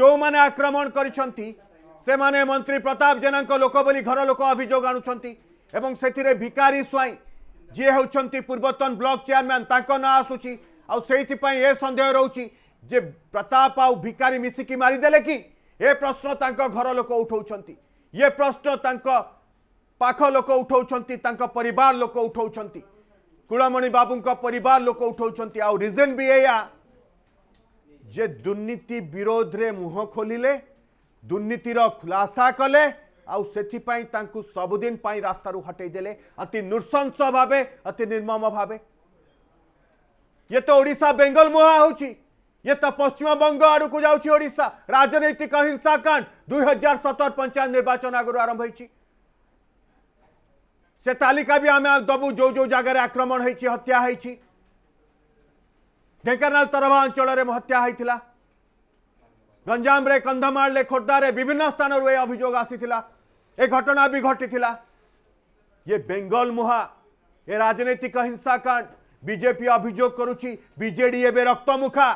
जो मैंने आक्रमण करी प्रताप जेना लोक बोली घर लोक अभोग आणुंट एवं से भिकारी स्वईं जी हूं पूर्वतन ब्लक चेयरमैन ताक ना आसूप ये सन्देह रोचे जे प्रताप आ भिकारी मिसिकी मारिदे कि ये प्रश्न घर लोक उठाऊँ ये प्रश्न पाख लोक उठाऊँ पर लोक उठाऊँ कूलमणि बाबू पर लोक उठाऊँ आजन भी या जे दुर्नीति विरोध में मुह खोल दुर्नीतिर खुलासा कले आउपाई सबुदिन रास्त हटेदेले अति नृशंस भाव अति निर्मम भाव ये तो ओडा बेंगल मुहा हूँ ये तो पश्चिम बंग आड़ को जाशा राजनैतिक हिंसाकांड दुई हजार सतर पंचायत निर्वाचन आगु आरंभ हो से तालिका भी आम दबू जो जो जगार आक्रमण होत्या हत्या हो तरभा अंचल हत्या होता गंजाम कंधमाल खोर्धार विभिन्न स्थान अभोग आसी ए घटना भी घटी ये बेंगल मुहा ये राजनैतिक हिंसाकांड बीजेपी अभोग करजे एवं रक्तमुखा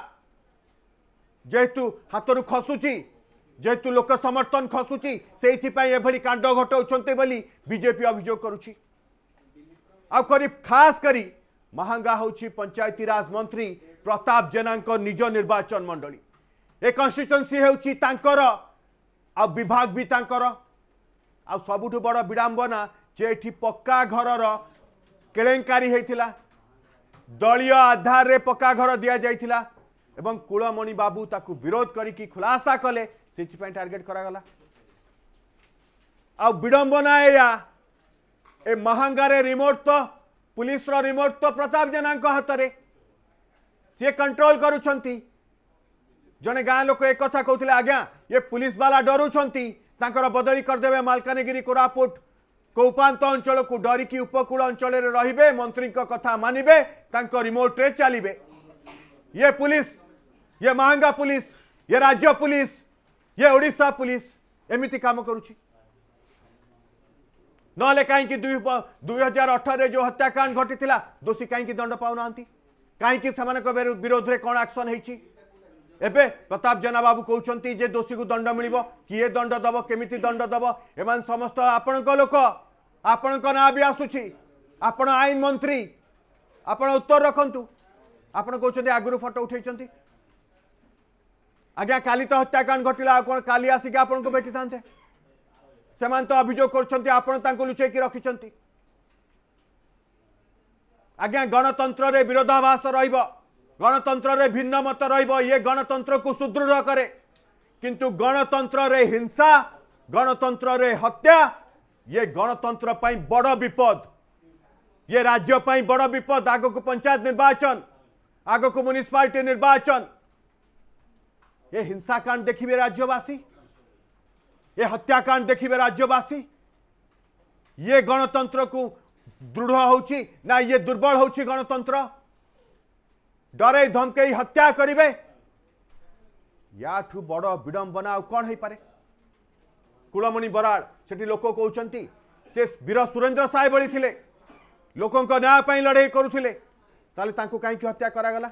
जेहेतु हाथ रू खसुची जेहेतु लोक समर्थन खसुची से भाई कांड घटे बोली बीजेपी अभोग कर खास करी महांगा हो पंचायती राज मंत्री प्रताप जेना निज निर्वाचन मंडली ए कन्स्टिट्युएन्सी होगी विभाग भी आ सब बड़ विड़ंबना जे पक्का घर केी दलय आधार रे पक्का घर दि जाइला कूलमणि बाबू ताकु विरोध कर खुलासा कले से टार्गेट करागला आड़म्बना या महांगारे रिमोट तो पुलिस रिमोट तो प्रताप जेना हाथ में सी कंट्रोल करुंच जड़े गाँ लोक एक कथा कहते आज्ञा ये पुलिस बाला डरुंच बदली करदे मलकानगिरी कोरापुट कौपात अंचल को डरिकी उपकूल अंचल रे मंत्री कथा मानवे रिमोट्रे चलिए ये पुलिस ये महांगा पुलिस ये राज्य पुलिस ये ओडा पुलिस एमती काम कर ना कहीं दुई हजार अठर जो हत्याकांड घटी दोषी कहीं दंड पा ना कहीं विरोध में कौन एक्शन होती এবে প্রতাপ জেনা বাবু কৌঁচ যে দোষী কু দণ্ড মিলব কি দণ্ড দেব কমিটি দণ্ড দেব এমানে সমস্ত আপনার লোক আপনার না বি আসুচি আপনার আইন মন্ত্রী আপনার উত্তর রাখতু আপনার কৌন আগর ফটো উঠাইছেন আজ্ঞা কালি তো হত্যাকাণ্ড ঘটিলা আপনার কালি আসিকি আপনার ভেটি থাকে সে অভিযোগ করছেন আপনার তাঁর লুচাইকি রাখি আজ্ঞা গণতন্ত্রের বিরোধাভাস রহব गणतंत्र भिन्न मत रे गणतंत्र को सुदृढ़ करे किंतु गणतंत्र हिंसा गणतंत्र हत्या ये गणतंत्र बड़ विपद ये राज्य बड़ विपद आग को पंचायत निर्वाचन आग को म्यूनिशपाल निर्वाचन ये हिंसाकांड देखिए राज्यवासी ये हत्याकांड देखिए राज्यवासी ये गणतंत्र को दृढ़ हो ना ये दुर्बल हो गणतंत्र डरे धमके हत्या करे या बड विडम्बना कौन हो पाए कुलमणि बराल से लोक कहते से वीर सुरेन्द्र साय भली थे लोकों न्याय लड़े करुले कहीं हत्या करागला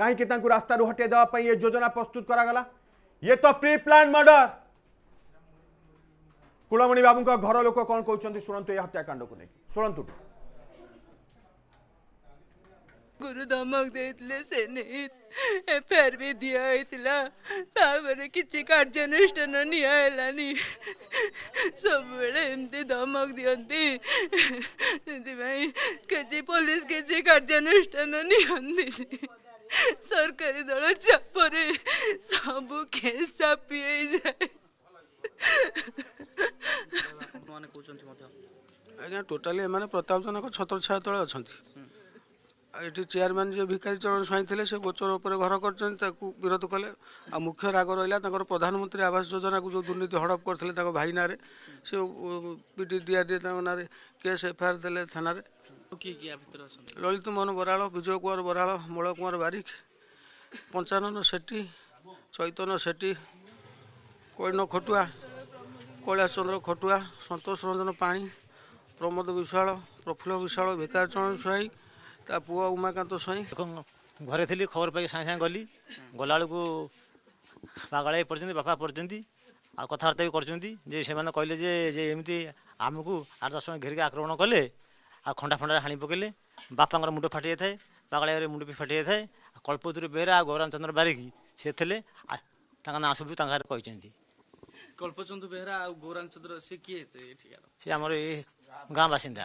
कहीं रास्तार हटे देवाई ये योजना प्रस्तुत करागला ये तो pre plan murder Kulamani babu घर लोक कौन कहते शुणु ये हत्याकांड को लेकिन शुणु गुरुधामाक देतले सेनेत फेर भी दिया इतला तावर किचे कार्यानुष्ठान नियायला नी सब वेळे एमते धमक दियंती दिवाई केचे पोलीस केचे कार्यानुष्ठान नियंती सरकारी दल चापरे सब केस चापिए जाए आज्ञा टोटाली एमाने प्रतापजनक छत्रछाया तले अछंती ଏଠି ଚେୟାରମ୍ୟାନ୍ ଯିଏ ଭିକାରୀ ଚରଣ ସ୍ୱାଇଁ ଥିଲେ ସେ ଗୋଚର ଉପରେ ଘର କରିଛନ୍ତି ତାକୁ ବିରୋଧ କଲେ ଆଉ ମୁଖ୍ୟ ରାଗ ରହିଲା ତାଙ୍କର ପ୍ରଧାନମନ୍ତ୍ରୀ ଆବାସ ଯୋଜନାକୁ ଯେଉଁ ଦୁର୍ନୀତି ହଡ଼ପ କରିଥିଲେ ତାଙ୍କ ଭାଇ ନାଁରେ ସେ ପିଟି ଡିଆର୍ଡିଏ ତାଙ୍କ ନାଁରେ କେସ୍ ଏଫଆଇଆର୍ ଦେଲେ ଥାନାରେ ଲଳିତ ମୋହନ ବରାଳ ବିଜୟ କୁମାର ବରାଳ ମୂଳ କୁମାର ବାରିକ ପଞ୍ଚାନନ ସେଠୀ ଚୈତନ ସେଠୀ କୈନ ଖଟୁଆ କୈଳାସ ଚନ୍ଦ୍ର ଖଟୁଆ ସନ୍ତୋଷ ରଞ୍ଜନ ପାଣି ପ୍ରମୋଦ ବିଶ୍ୱାଳ ପ୍ରଫୁଲ୍ଲ ବିଶ୍ୱାଳ ଭିକାର ଚରଣ ସ୍ୱାଇଁ ତା ପୁଅ ଉମାକାନ୍ତ ସ୍ୱାଇଁ ଘରେ ଥିଲି ଖବର ପାଇକି ସାଙ୍ଗେ ସାଙ୍ଗେ ଗଲି ଗଲାବେଳକୁ ପାଗଳା ହେଇ ପଡ଼ିଛନ୍ତି ବାପା ପଡ଼ିଛନ୍ତି ଆଉ କଥାବାର୍ତ୍ତା ବି କରୁଛନ୍ତି ଯେ ସେମାନେ କହିଲେ ଯେ ଯେ ଏମିତି ଆମକୁ ଆଠ ଦଶ ଜଣ ଘେରିକି ଆକ୍ରମଣ କଲେ ଆଉ ଖଣ୍ଡା ଫଣ୍ଡାରେ ହାଣି ପକେଇଲେ ବାପାଙ୍କର ମୁଣ୍ଡ ଫାଟି ଯାଇଥାଏ ପାଗଳାରେ ମୁଣ୍ଡ ବି ଫାଟି ଯାଇଥାଏ ଆଉ କଳ୍ପତୁରୀ ବେହେରା ଆଉ ଗୌରାମ ଚନ୍ଦ୍ର ବାରିକି ସେ ଥିଲେ ତାଙ୍କ ନାଁ ସବୁ ତାଙ୍କ ଘରେ କହିଛନ୍ତି କଳ୍ପଚନ୍ଦ୍ର ବେହେରା ଆଉ ଗୌରାମ ଚନ୍ଦ୍ର ସେ କିଏ ସେ ଆମର ଏ ଗାଁ ବାସିନ୍ଦା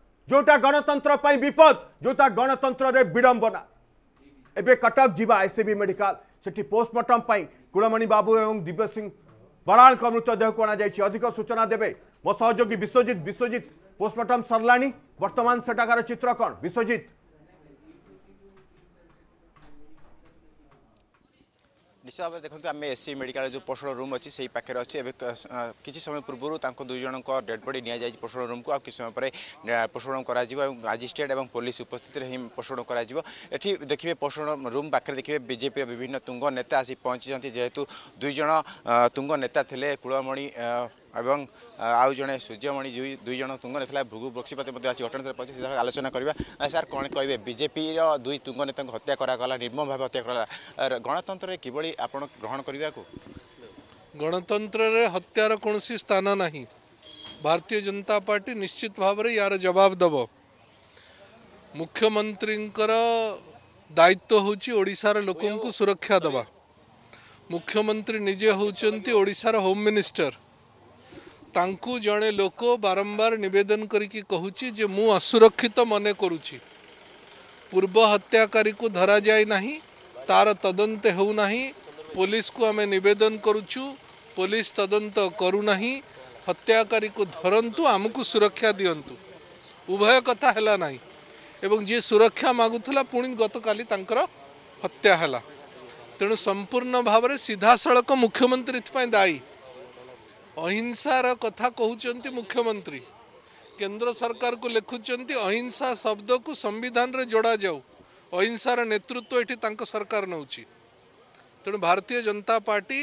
जोटा गणतंत्र विपद जोटा गणतंत्र विड़म्बना एवं कटक जी आईसीबी मेडिका से पोस्टमर्टम कुलमणि बाबू और दिव्य सिंह बराल मृतदेह को अणाई अधिक सूचना देवे मो सहयोगी विश्वजित विश्वजित पोस्टमर्टम सरला बर्तमान सेठाकार चित्र कौन विश्वजित ନିଶ୍ଚିତ ଭାବରେ ଦେଖନ୍ତୁ ଆମେ ଏସ୍ସି ମେଡ଼ିକାଲ ଯେଉଁ ପୋଷଣ ରୁମ୍ ଅଛି ସେଇ ପାଖରେ ଅଛି ଏବେ କିଛି ସମୟ ପୂର୍ବରୁ ତାଙ୍କ ଦୁଇ ଜଣଙ୍କ ଡେଡ୍ ବଡି ନିଆଯାଇଛି ପୋଷଣ ରୁମ୍କୁ ଆଉ କିଛି ସମୟ ପରେ ପୋଷଣ କରାଯିବ ଏବଂ ମାଜିଷ୍ଟ୍ରେଟ୍ ଏବଂ ପୋଲିସ ଉପସ୍ଥିତିରେ ହିଁ ପୋଷଣ କରାଯିବ ଏଠି ଦେଖିବେ ପୋଷଣ ରୁମ୍ ପାଖରେ ଦେଖିବେ ବିଜେପିର ବିଭିନ୍ନ ତୁଙ୍ଗ ନେତା ଆସି ପହଞ୍ଚିଛନ୍ତି ଯେହେତୁ ଦୁଇ ଜଣ ତୁଙ୍ଗ ନେତା ଥିଲେ କୁଳମଣି ଏବଂ ଆଉ ଜଣେ ସୂର୍ଯ୍ୟମଣି ଯେଉଁ ଦୁଇ ଜଣ ତୁଙ୍ଗ ନେଥିଲା ଭୃଗୁ ବୃକ୍ଷପାତି ମଧ୍ୟ ଆସି ଘଟଣା ପହଞ୍ଚି ସେଥିରେ ଆଲୋଚନା କରିବା ସାର୍ କ'ଣ କହିବେ ବିଜେପିର ଦୁଇ ତୁଙ୍ଗ ନେତାଙ୍କୁ ହତ୍ୟା କରାଗଲା ନିର୍ମମ ଭାବେ ହତ୍ୟା କରାଗଲା ଗଣତନ୍ତ୍ରରେ କିଭଳି ଆପଣ ଗ୍ରହଣ କରିବାକୁ ଗଣତନ୍ତ୍ରରେ ହତ୍ୟାର କୌଣସି ସ୍ଥାନ ନାହିଁ ଭାରତୀୟ ଜନତା ପାର୍ଟି ନିଶ୍ଚିତ ଭାବରେ ୟାର ଜବାବ ଦେବ ମୁଖ୍ୟମନ୍ତ୍ରୀଙ୍କର ଦାୟିତ୍ୱ ହେଉଛି ଓଡ଼ିଶାର ଲୋକଙ୍କୁ ସୁରକ୍ଷା ଦେବା ମୁଖ୍ୟମନ୍ତ୍ରୀ ନିଜେ ହେଉଛନ୍ତି ଓଡ଼ିଶାର ହୋମ୍ ମିନିଷ୍ଟର ତାଙ୍କୁ ଜଣେ ଲୋକ ବାରମ୍ବାର ନିବେଦନ କରିକି କହୁଛି ଯେ ମୁଁ ଅସୁରକ୍ଷିତ ମନେ କରୁଛି ପୂର୍ବ ହତ୍ୟାକାରୀକୁ ଧରାଯାଇ ନାହିଁ ତା'ର ତଦନ୍ତ ହେଉନାହିଁ ପୋଲିସକୁ ଆମେ ନିବେଦନ କରୁଛୁ ପୋଲିସ ତଦନ୍ତ କରୁନାହିଁ ହତ୍ୟାକାରୀକୁ ଧରନ୍ତୁ ଆମକୁ ସୁରକ୍ଷା ଦିଅନ୍ତୁ ଉଭୟ କଥା ହେଲା ନାହିଁ ଏବଂ ଯିଏ ସୁରକ୍ଷା ମାଗୁଥିଲା ପୁଣି ଗତକାଲି ତାଙ୍କର ହତ୍ୟା ହେଲା ତେଣୁ ସମ୍ପୂର୍ଣ୍ଣ ଭାବରେ ସିଧାସଳଖ ମୁଖ୍ୟମନ୍ତ୍ରୀ ଏଥିପାଇଁ ଦାୟୀ ଅହିଂସାର କଥା କହୁଛନ୍ତି ମୁଖ୍ୟମନ୍ତ୍ରୀ କେନ୍ଦ୍ର ସରକାରକୁ ଲେଖୁଛନ୍ତି ଅହିଂସା ଶବ୍ଦକୁ ସମ୍ବିଧାନରେ ଯୋଡ଼ାଯାଉ ଅହିଂସାର ନେତୃତ୍ୱ ଏଠି ତାଙ୍କ ସରକାର ନେଉଛି ତେଣୁ ଭାରତୀୟ ଜନତା ପାର୍ଟି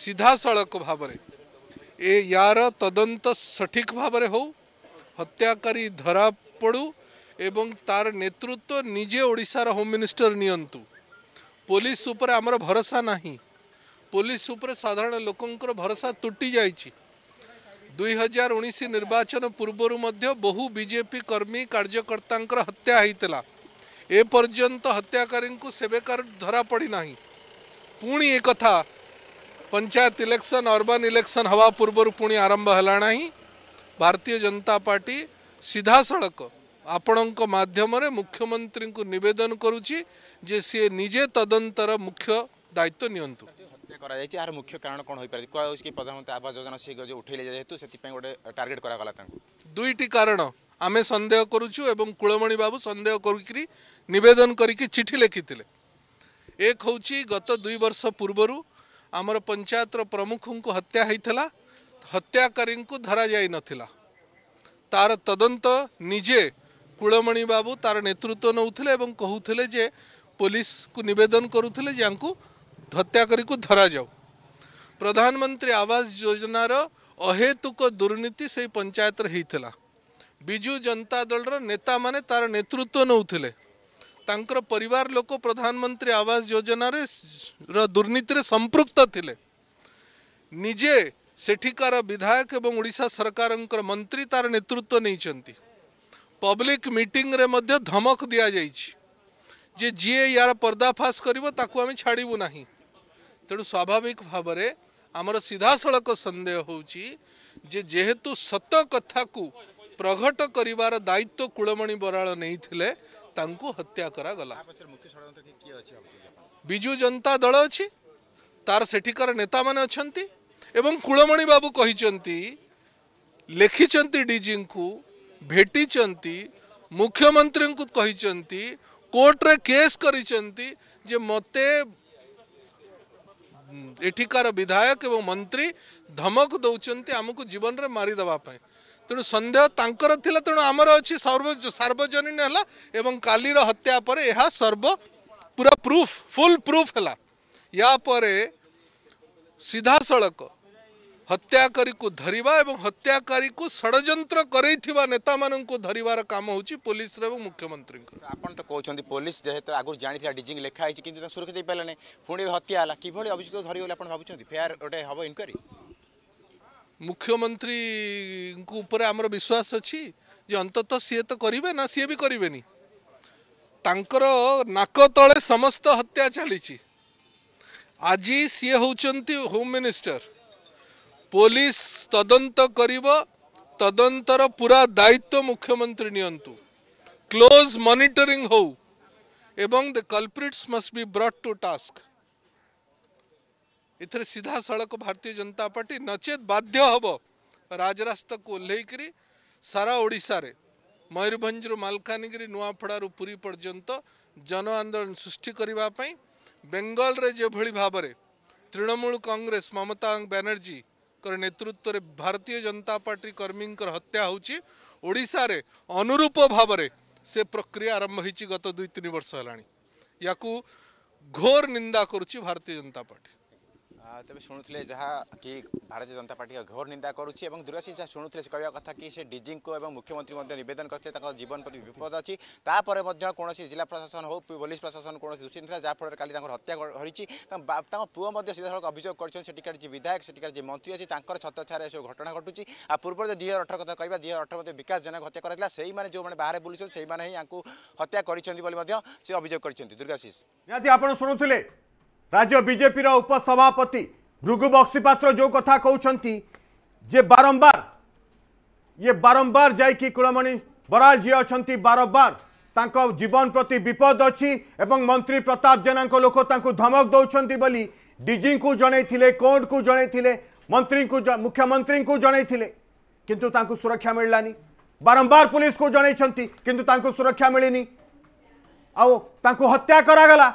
ସିଧାସଳଖ ଭାବରେ ଏ ୟାର ତଦନ୍ତ ସଠିକ୍ ଭାବରେ ହେଉ ହତ୍ୟାକାରୀ ଧରା ପଡ଼ୁ ଏବଂ ତାର ନେତୃତ୍ୱ ନିଜେ ଓଡ଼ିଶାର ହୋମ୍ ମିନିଷ୍ଟର ନିଅନ୍ତୁ ପୋଲିସ ଉପରେ ଆମର ଭରସା ନାହିଁ পুলিশ উপরে সাধারণ লোকঙ্কর ভরসা তুটি যাইছি দুই হাজার উনিশ নির্বাচন পূর্বর মধ্য বহু বিজেপি কর্মী কার্যকর্তাঙ্কর হত্যা হয়েছিল এ পর্যন্ত হত্যাকারী সেবেকার ধরা পড়ি না পুঁ একথা पंचायत इलेक्शन अर्बन इलेक्शन हवा पूर्व पुणी आरंभ है भारतीय जनता पार्टी सीधा सड़क आपण मध्यम मुख्यमंत्री को नवेदन करुच्ची जे सी निजे तदंतर मुख्य दायित्व नियंतु ଆତ୍ମହତ୍ୟା କରାଯାଇଛି ଏହାର ମୁଖ୍ୟ କାରଣ କ'ଣ ହୋଇପାରିଛି କୁହାଯାଉଛି କି ପ୍ରଧାନମନ୍ତ୍ରୀ ଆବାସ ଯୋଜନା ଶୀଘ୍ର ଯେଉଁ ଉଠେଇଲେ ଯେହେତୁ ସେଥିପାଇଁ ଗୋଟେ ଟାର୍ଗେଟ୍ କରାଗଲା ତାଙ୍କୁ ଦୁଇଟି କାରଣ ଆମେ ସନ୍ଦେହ କରୁଛୁ ଏବଂ କୁଳମଣି ବାବୁ ସନ୍ଦେହ କରିକିରି ନିବେଦନ କରିକି ଚିଠି ଲେଖିଥିଲେ ଏକ ହେଉଛି ଗତ ଦୁଇ ବର୍ଷ ପୂର୍ବରୁ ଆମର ପଞ୍ଚାୟତର ପ୍ରମୁଖଙ୍କୁ ହତ୍ୟା ହୋଇଥିଲା ହତ୍ୟାକାରୀଙ୍କୁ ଧରାଯାଇନଥିଲା ତା'ର ତଦନ୍ତ ନିଜେ କୁଳମଣି ବାବୁ ତା'ର ନେତୃତ୍ୱ ନେଉଥିଲେ ଏବଂ କହୁଥିଲେ ଯେ ପୋଲିସକୁ ନିବେଦନ କରୁଥିଲେ ଯେ ହତ୍ୟାକାରୀକୁ ଧରାଯାଉ ପ୍ରଧାନମନ୍ତ୍ରୀ ଆବାସ ଯୋଜନାର ଅହେତୁକ ଦୁର୍ନୀତି ସେଇ ପଞ୍ଚାୟତରେ ହେଇଥିଲା ବିଜୁ ଜନତା ଦଳର ନେତାମାନେ ତାର ନେତୃତ୍ୱ ନେଉଥିଲେ ତାଙ୍କର ପରିବାର ଲୋକ ପ୍ରଧାନମନ୍ତ୍ରୀ ଆବାସ ଯୋଜନାରେ ର ଦୁର୍ନୀତିରେ ସମ୍ପୃକ୍ତ ଥିଲେ ନିଜେ ସେଠିକାର ବିଧାୟକ ଏବଂ ଓଡ଼ିଶା ସରକାରଙ୍କର ମନ୍ତ୍ରୀ ତାର ନେତୃତ୍ୱ ନେଇଛନ୍ତି ପବ୍ଲିକ୍ ମିଟିଂରେ ମଧ୍ୟ ଧମକ ଦିଆଯାଇଛି ଯେ ଯିଏ ୟାର ପର୍ଦ୍ଦାଫାଶ କରିବ ତାକୁ ଆମେ ଛାଡ଼ିବୁ ନାହିଁ ତେଣୁ ସ୍ୱାଭାବିକ ଭାବରେ ଆମର ସିଧାସଳଖ ସନ୍ଦେହ ହେଉଛି ଯେ ଯେହେତୁ ସତ କଥାକୁ ପ୍ରଘଟ କରିବାର ଦାୟିତ୍ୱ କୁଳମଣି ବରାଳ ନେଇଥିଲେ ତାଙ୍କୁ ହତ୍ୟା କରାଗଲା ବିଜୁ ଜନତା ଦଳ ଅଛି ତାର ସେଠିକାର ନେତାମାନେ ଅଛନ୍ତି ଏବଂ କୁଳମଣି ବାବୁ କହିଛନ୍ତି ଲେଖିଛନ୍ତି ଡିଜିଙ୍କୁ ଭେଟିଛନ୍ତି ମୁଖ୍ୟମନ୍ତ୍ରୀଙ୍କୁ କହିଛନ୍ତି କୋର୍ଟରେ କେସ୍ କରିଛନ୍ତି ଯେ ମୋତେ ଏଠିକାର ବିଧାୟକ ଏବଂ ମନ୍ତ୍ରୀ ଧମକ ଦେଉଛନ୍ତି ଆମକୁ ଜୀବନରେ ମାରିଦେବା ପାଇଁ ତେଣୁ ସନ୍ଦେହ ତାଙ୍କର ଥିଲା ତେଣୁ ଆମର ଅଛି ସର୍ବ ସାର୍ବଜନୀନ ହେଲା ଏବଂ କାଲିର ହତ୍ୟା ପରେ ଏହା ସର୍ବ ପୁରା ପ୍ରୁଫ୍ ଫୁଲ୍ ପ୍ରୁଫ୍ ହେଲା ୟା ପରେ ସିଧାସଳଖ ହତ୍ୟାକାରୀକୁ ଧରିବା ଏବଂ ହତ୍ୟାକାରୀକୁ ଷଡ଼ଯନ୍ତ୍ର କରେଇଥିବା ନେତାମାନଙ୍କୁ ଧରିବାର କାମ ହେଉଛି ପୋଲିସର ଏବଂ ମୁଖ୍ୟମନ୍ତ୍ରୀଙ୍କର ଆପଣ ତ କହୁଛନ୍ତି ପୋଲିସ ଯେହେତୁ ଆଗରୁ ଜାଣିଥିଲା ଡିଜିଂ ଲେଖା ହେଇଛି କିନ୍ତୁ ତାଙ୍କୁ ସୁରକ୍ଷା ଦେଇପାରିଲାନି ପୁଣି ହତ୍ୟା ହେଲା କିଭଳି ଅଭିଯୁକ୍ତ ଧରିବେ ବୋଲି ଆପଣ ଭାବୁଛନ୍ତି ଫେୟାର ଗୋଟେ ହେବ ଇନକ୍ୱାରି ମୁଖ୍ୟମନ୍ତ୍ରୀଙ୍କୁ ଉପରେ ଆମର ବିଶ୍ୱାସ ଅଛି ଯେ ଅନ୍ତତଃ ସିଏ ତ କରିବେ ନା ସିଏ ବି କରିବେନି ତାଙ୍କର ନାକ ତଳେ ସମସ୍ତ ହତ୍ୟା ଚାଲିଛି ଆଜି ସିଏ ହେଉଛନ୍ତି ହୋମ୍ ମିନିଷ୍ଟର ପୋଲିସ ତଦନ୍ତ କରିବ ତଦନ୍ତର ପୁରା ଦାୟିତ୍ୱ ମୁଖ୍ୟମନ୍ତ୍ରୀ ନିଅନ୍ତୁ କ୍ଲୋଜ୍ ମନିଟରିଂ ହଉ ଏବଂ ଦ କଲ୍ପ୍ରିଟ୍ସ ମଷ୍ଟ ବି ବ୍ରଟ୍ ଟୁ ଟାସ୍କ ଏଥିରେ ସିଧାସଳଖ ଭାରତୀୟ ଜନତା ପାର୍ଟି ନଚେତ ବାଧ୍ୟ ହେବ ରାଜରାସ୍ତାକୁ ଓହ୍ଲେଇକରି ସାରା ଓଡ଼ିଶାରେ ମୟୂରଭଞ୍ଜରୁ ମାଲକାନଗିରି ନୂଆପଡ଼ାରୁ ପୁରୀ ପର୍ଯ୍ୟନ୍ତ ଜନ ଆନ୍ଦୋଳନ ସୃଷ୍ଟି କରିବା ପାଇଁ ବେଙ୍ଗଲରେ ଯେଭଳି ଭାବରେ ତୃଣମୂଳ କଂଗ୍ରେସ ମମତା ବାନାର୍ଜୀ नेतृत्व भारतीय जनता पार्टी हत्या हत्याची ओडीशे अनुरूप से प्रक्रिया आरंभ गत दुई तीन वर्ष हलाणी। याकू घोर निंदा करुची भारतीय जनता पार्टी ତେବେ ଶୁଣୁଥିଲେ ଯାହା କି ଭାରତୀୟ ଜନତା ପାର୍ଟି ଘୋର ନିନ୍ଦା କରୁଛି ଏବଂ ଦୁରାସୀ ଯାହା ଶୁଣୁଥିଲେ ସେ କହିବା କଥା କି ସେ ଡିଜିଙ୍କୁ ଏବଂ ମୁଖ୍ୟମନ୍ତ୍ରୀ ମଧ୍ୟ ନିବେଦନ କରିଥିଲେ ତାଙ୍କ ଜୀବନ ପ୍ରତି ବିପଦ ଅଛି ତାପରେ ମଧ୍ୟ କୌଣସି ଜିଲ୍ଲା ପ୍ରଶାସନ ହେଉ ପୋଲିସ ପ୍ରଶାସନ କୌଣସି ଦୃଷ୍ଟି ନଥିଲା ଯାହାଫଳରେ କାଲି ତାଙ୍କର ହତ୍ୟା ହୋଇଛି ତାଙ୍କ ପୁଅ ମଧ୍ୟ ସିଧାସଳଖ ଅଭିଯୋଗ କରିଛନ୍ତି ସେଠିକାର ଯିଏ ବିଧାୟକ ସେଠିକାର ଯିଏ ମନ୍ତ୍ରୀ ଅଛି ତାଙ୍କର ଛତଛାରା ଏସବୁ ଘଟଣା ଘଟୁଛି ଆଉ ପୂର୍ବରୁ ଯଦି ଦୁଇ ହଜାର ଅଠର କଥା କହିବା ଦୁଇ ହଜାର ଅଠର ମଧ୍ୟ ବିକାଶ ଜେନାକୁ ହତ୍ୟା କରାଯାଇଥିଲା ସେଇମାନେ ଯେଉଁମାନେ ବାହାରେ ବୁଲୁଛନ୍ତି ସେଇମାନେ ହିଁ ୟାଙ୍କୁ ହତ୍ୟା କରିଛନ୍ତି ବୋଲି ମଧ୍ୟ ସେ ଅଭିଯୋଗ କରିଛନ୍ତି ଦୁର୍ଗାଶିଷ ନିହାତି ଆପଣ ଶୁଣୁଥିଲେ राज्य रा उपसभापति पात्र जो कथा जे बारंबार ये बारंबार जाइकि कुलमणि बराल जी अहि बारम्बार त जीवन प्रति विपद अच्छी मंत्री प्रताप जेना लोक धमक डीजी को को दोसि मंत्री को मुख्यमंत्री को जनैले कि त सुरक्षा मिलानी बारम्बार पुलिसको जै तुरक्षा सुरक्षा मिलनी हत्या गरागला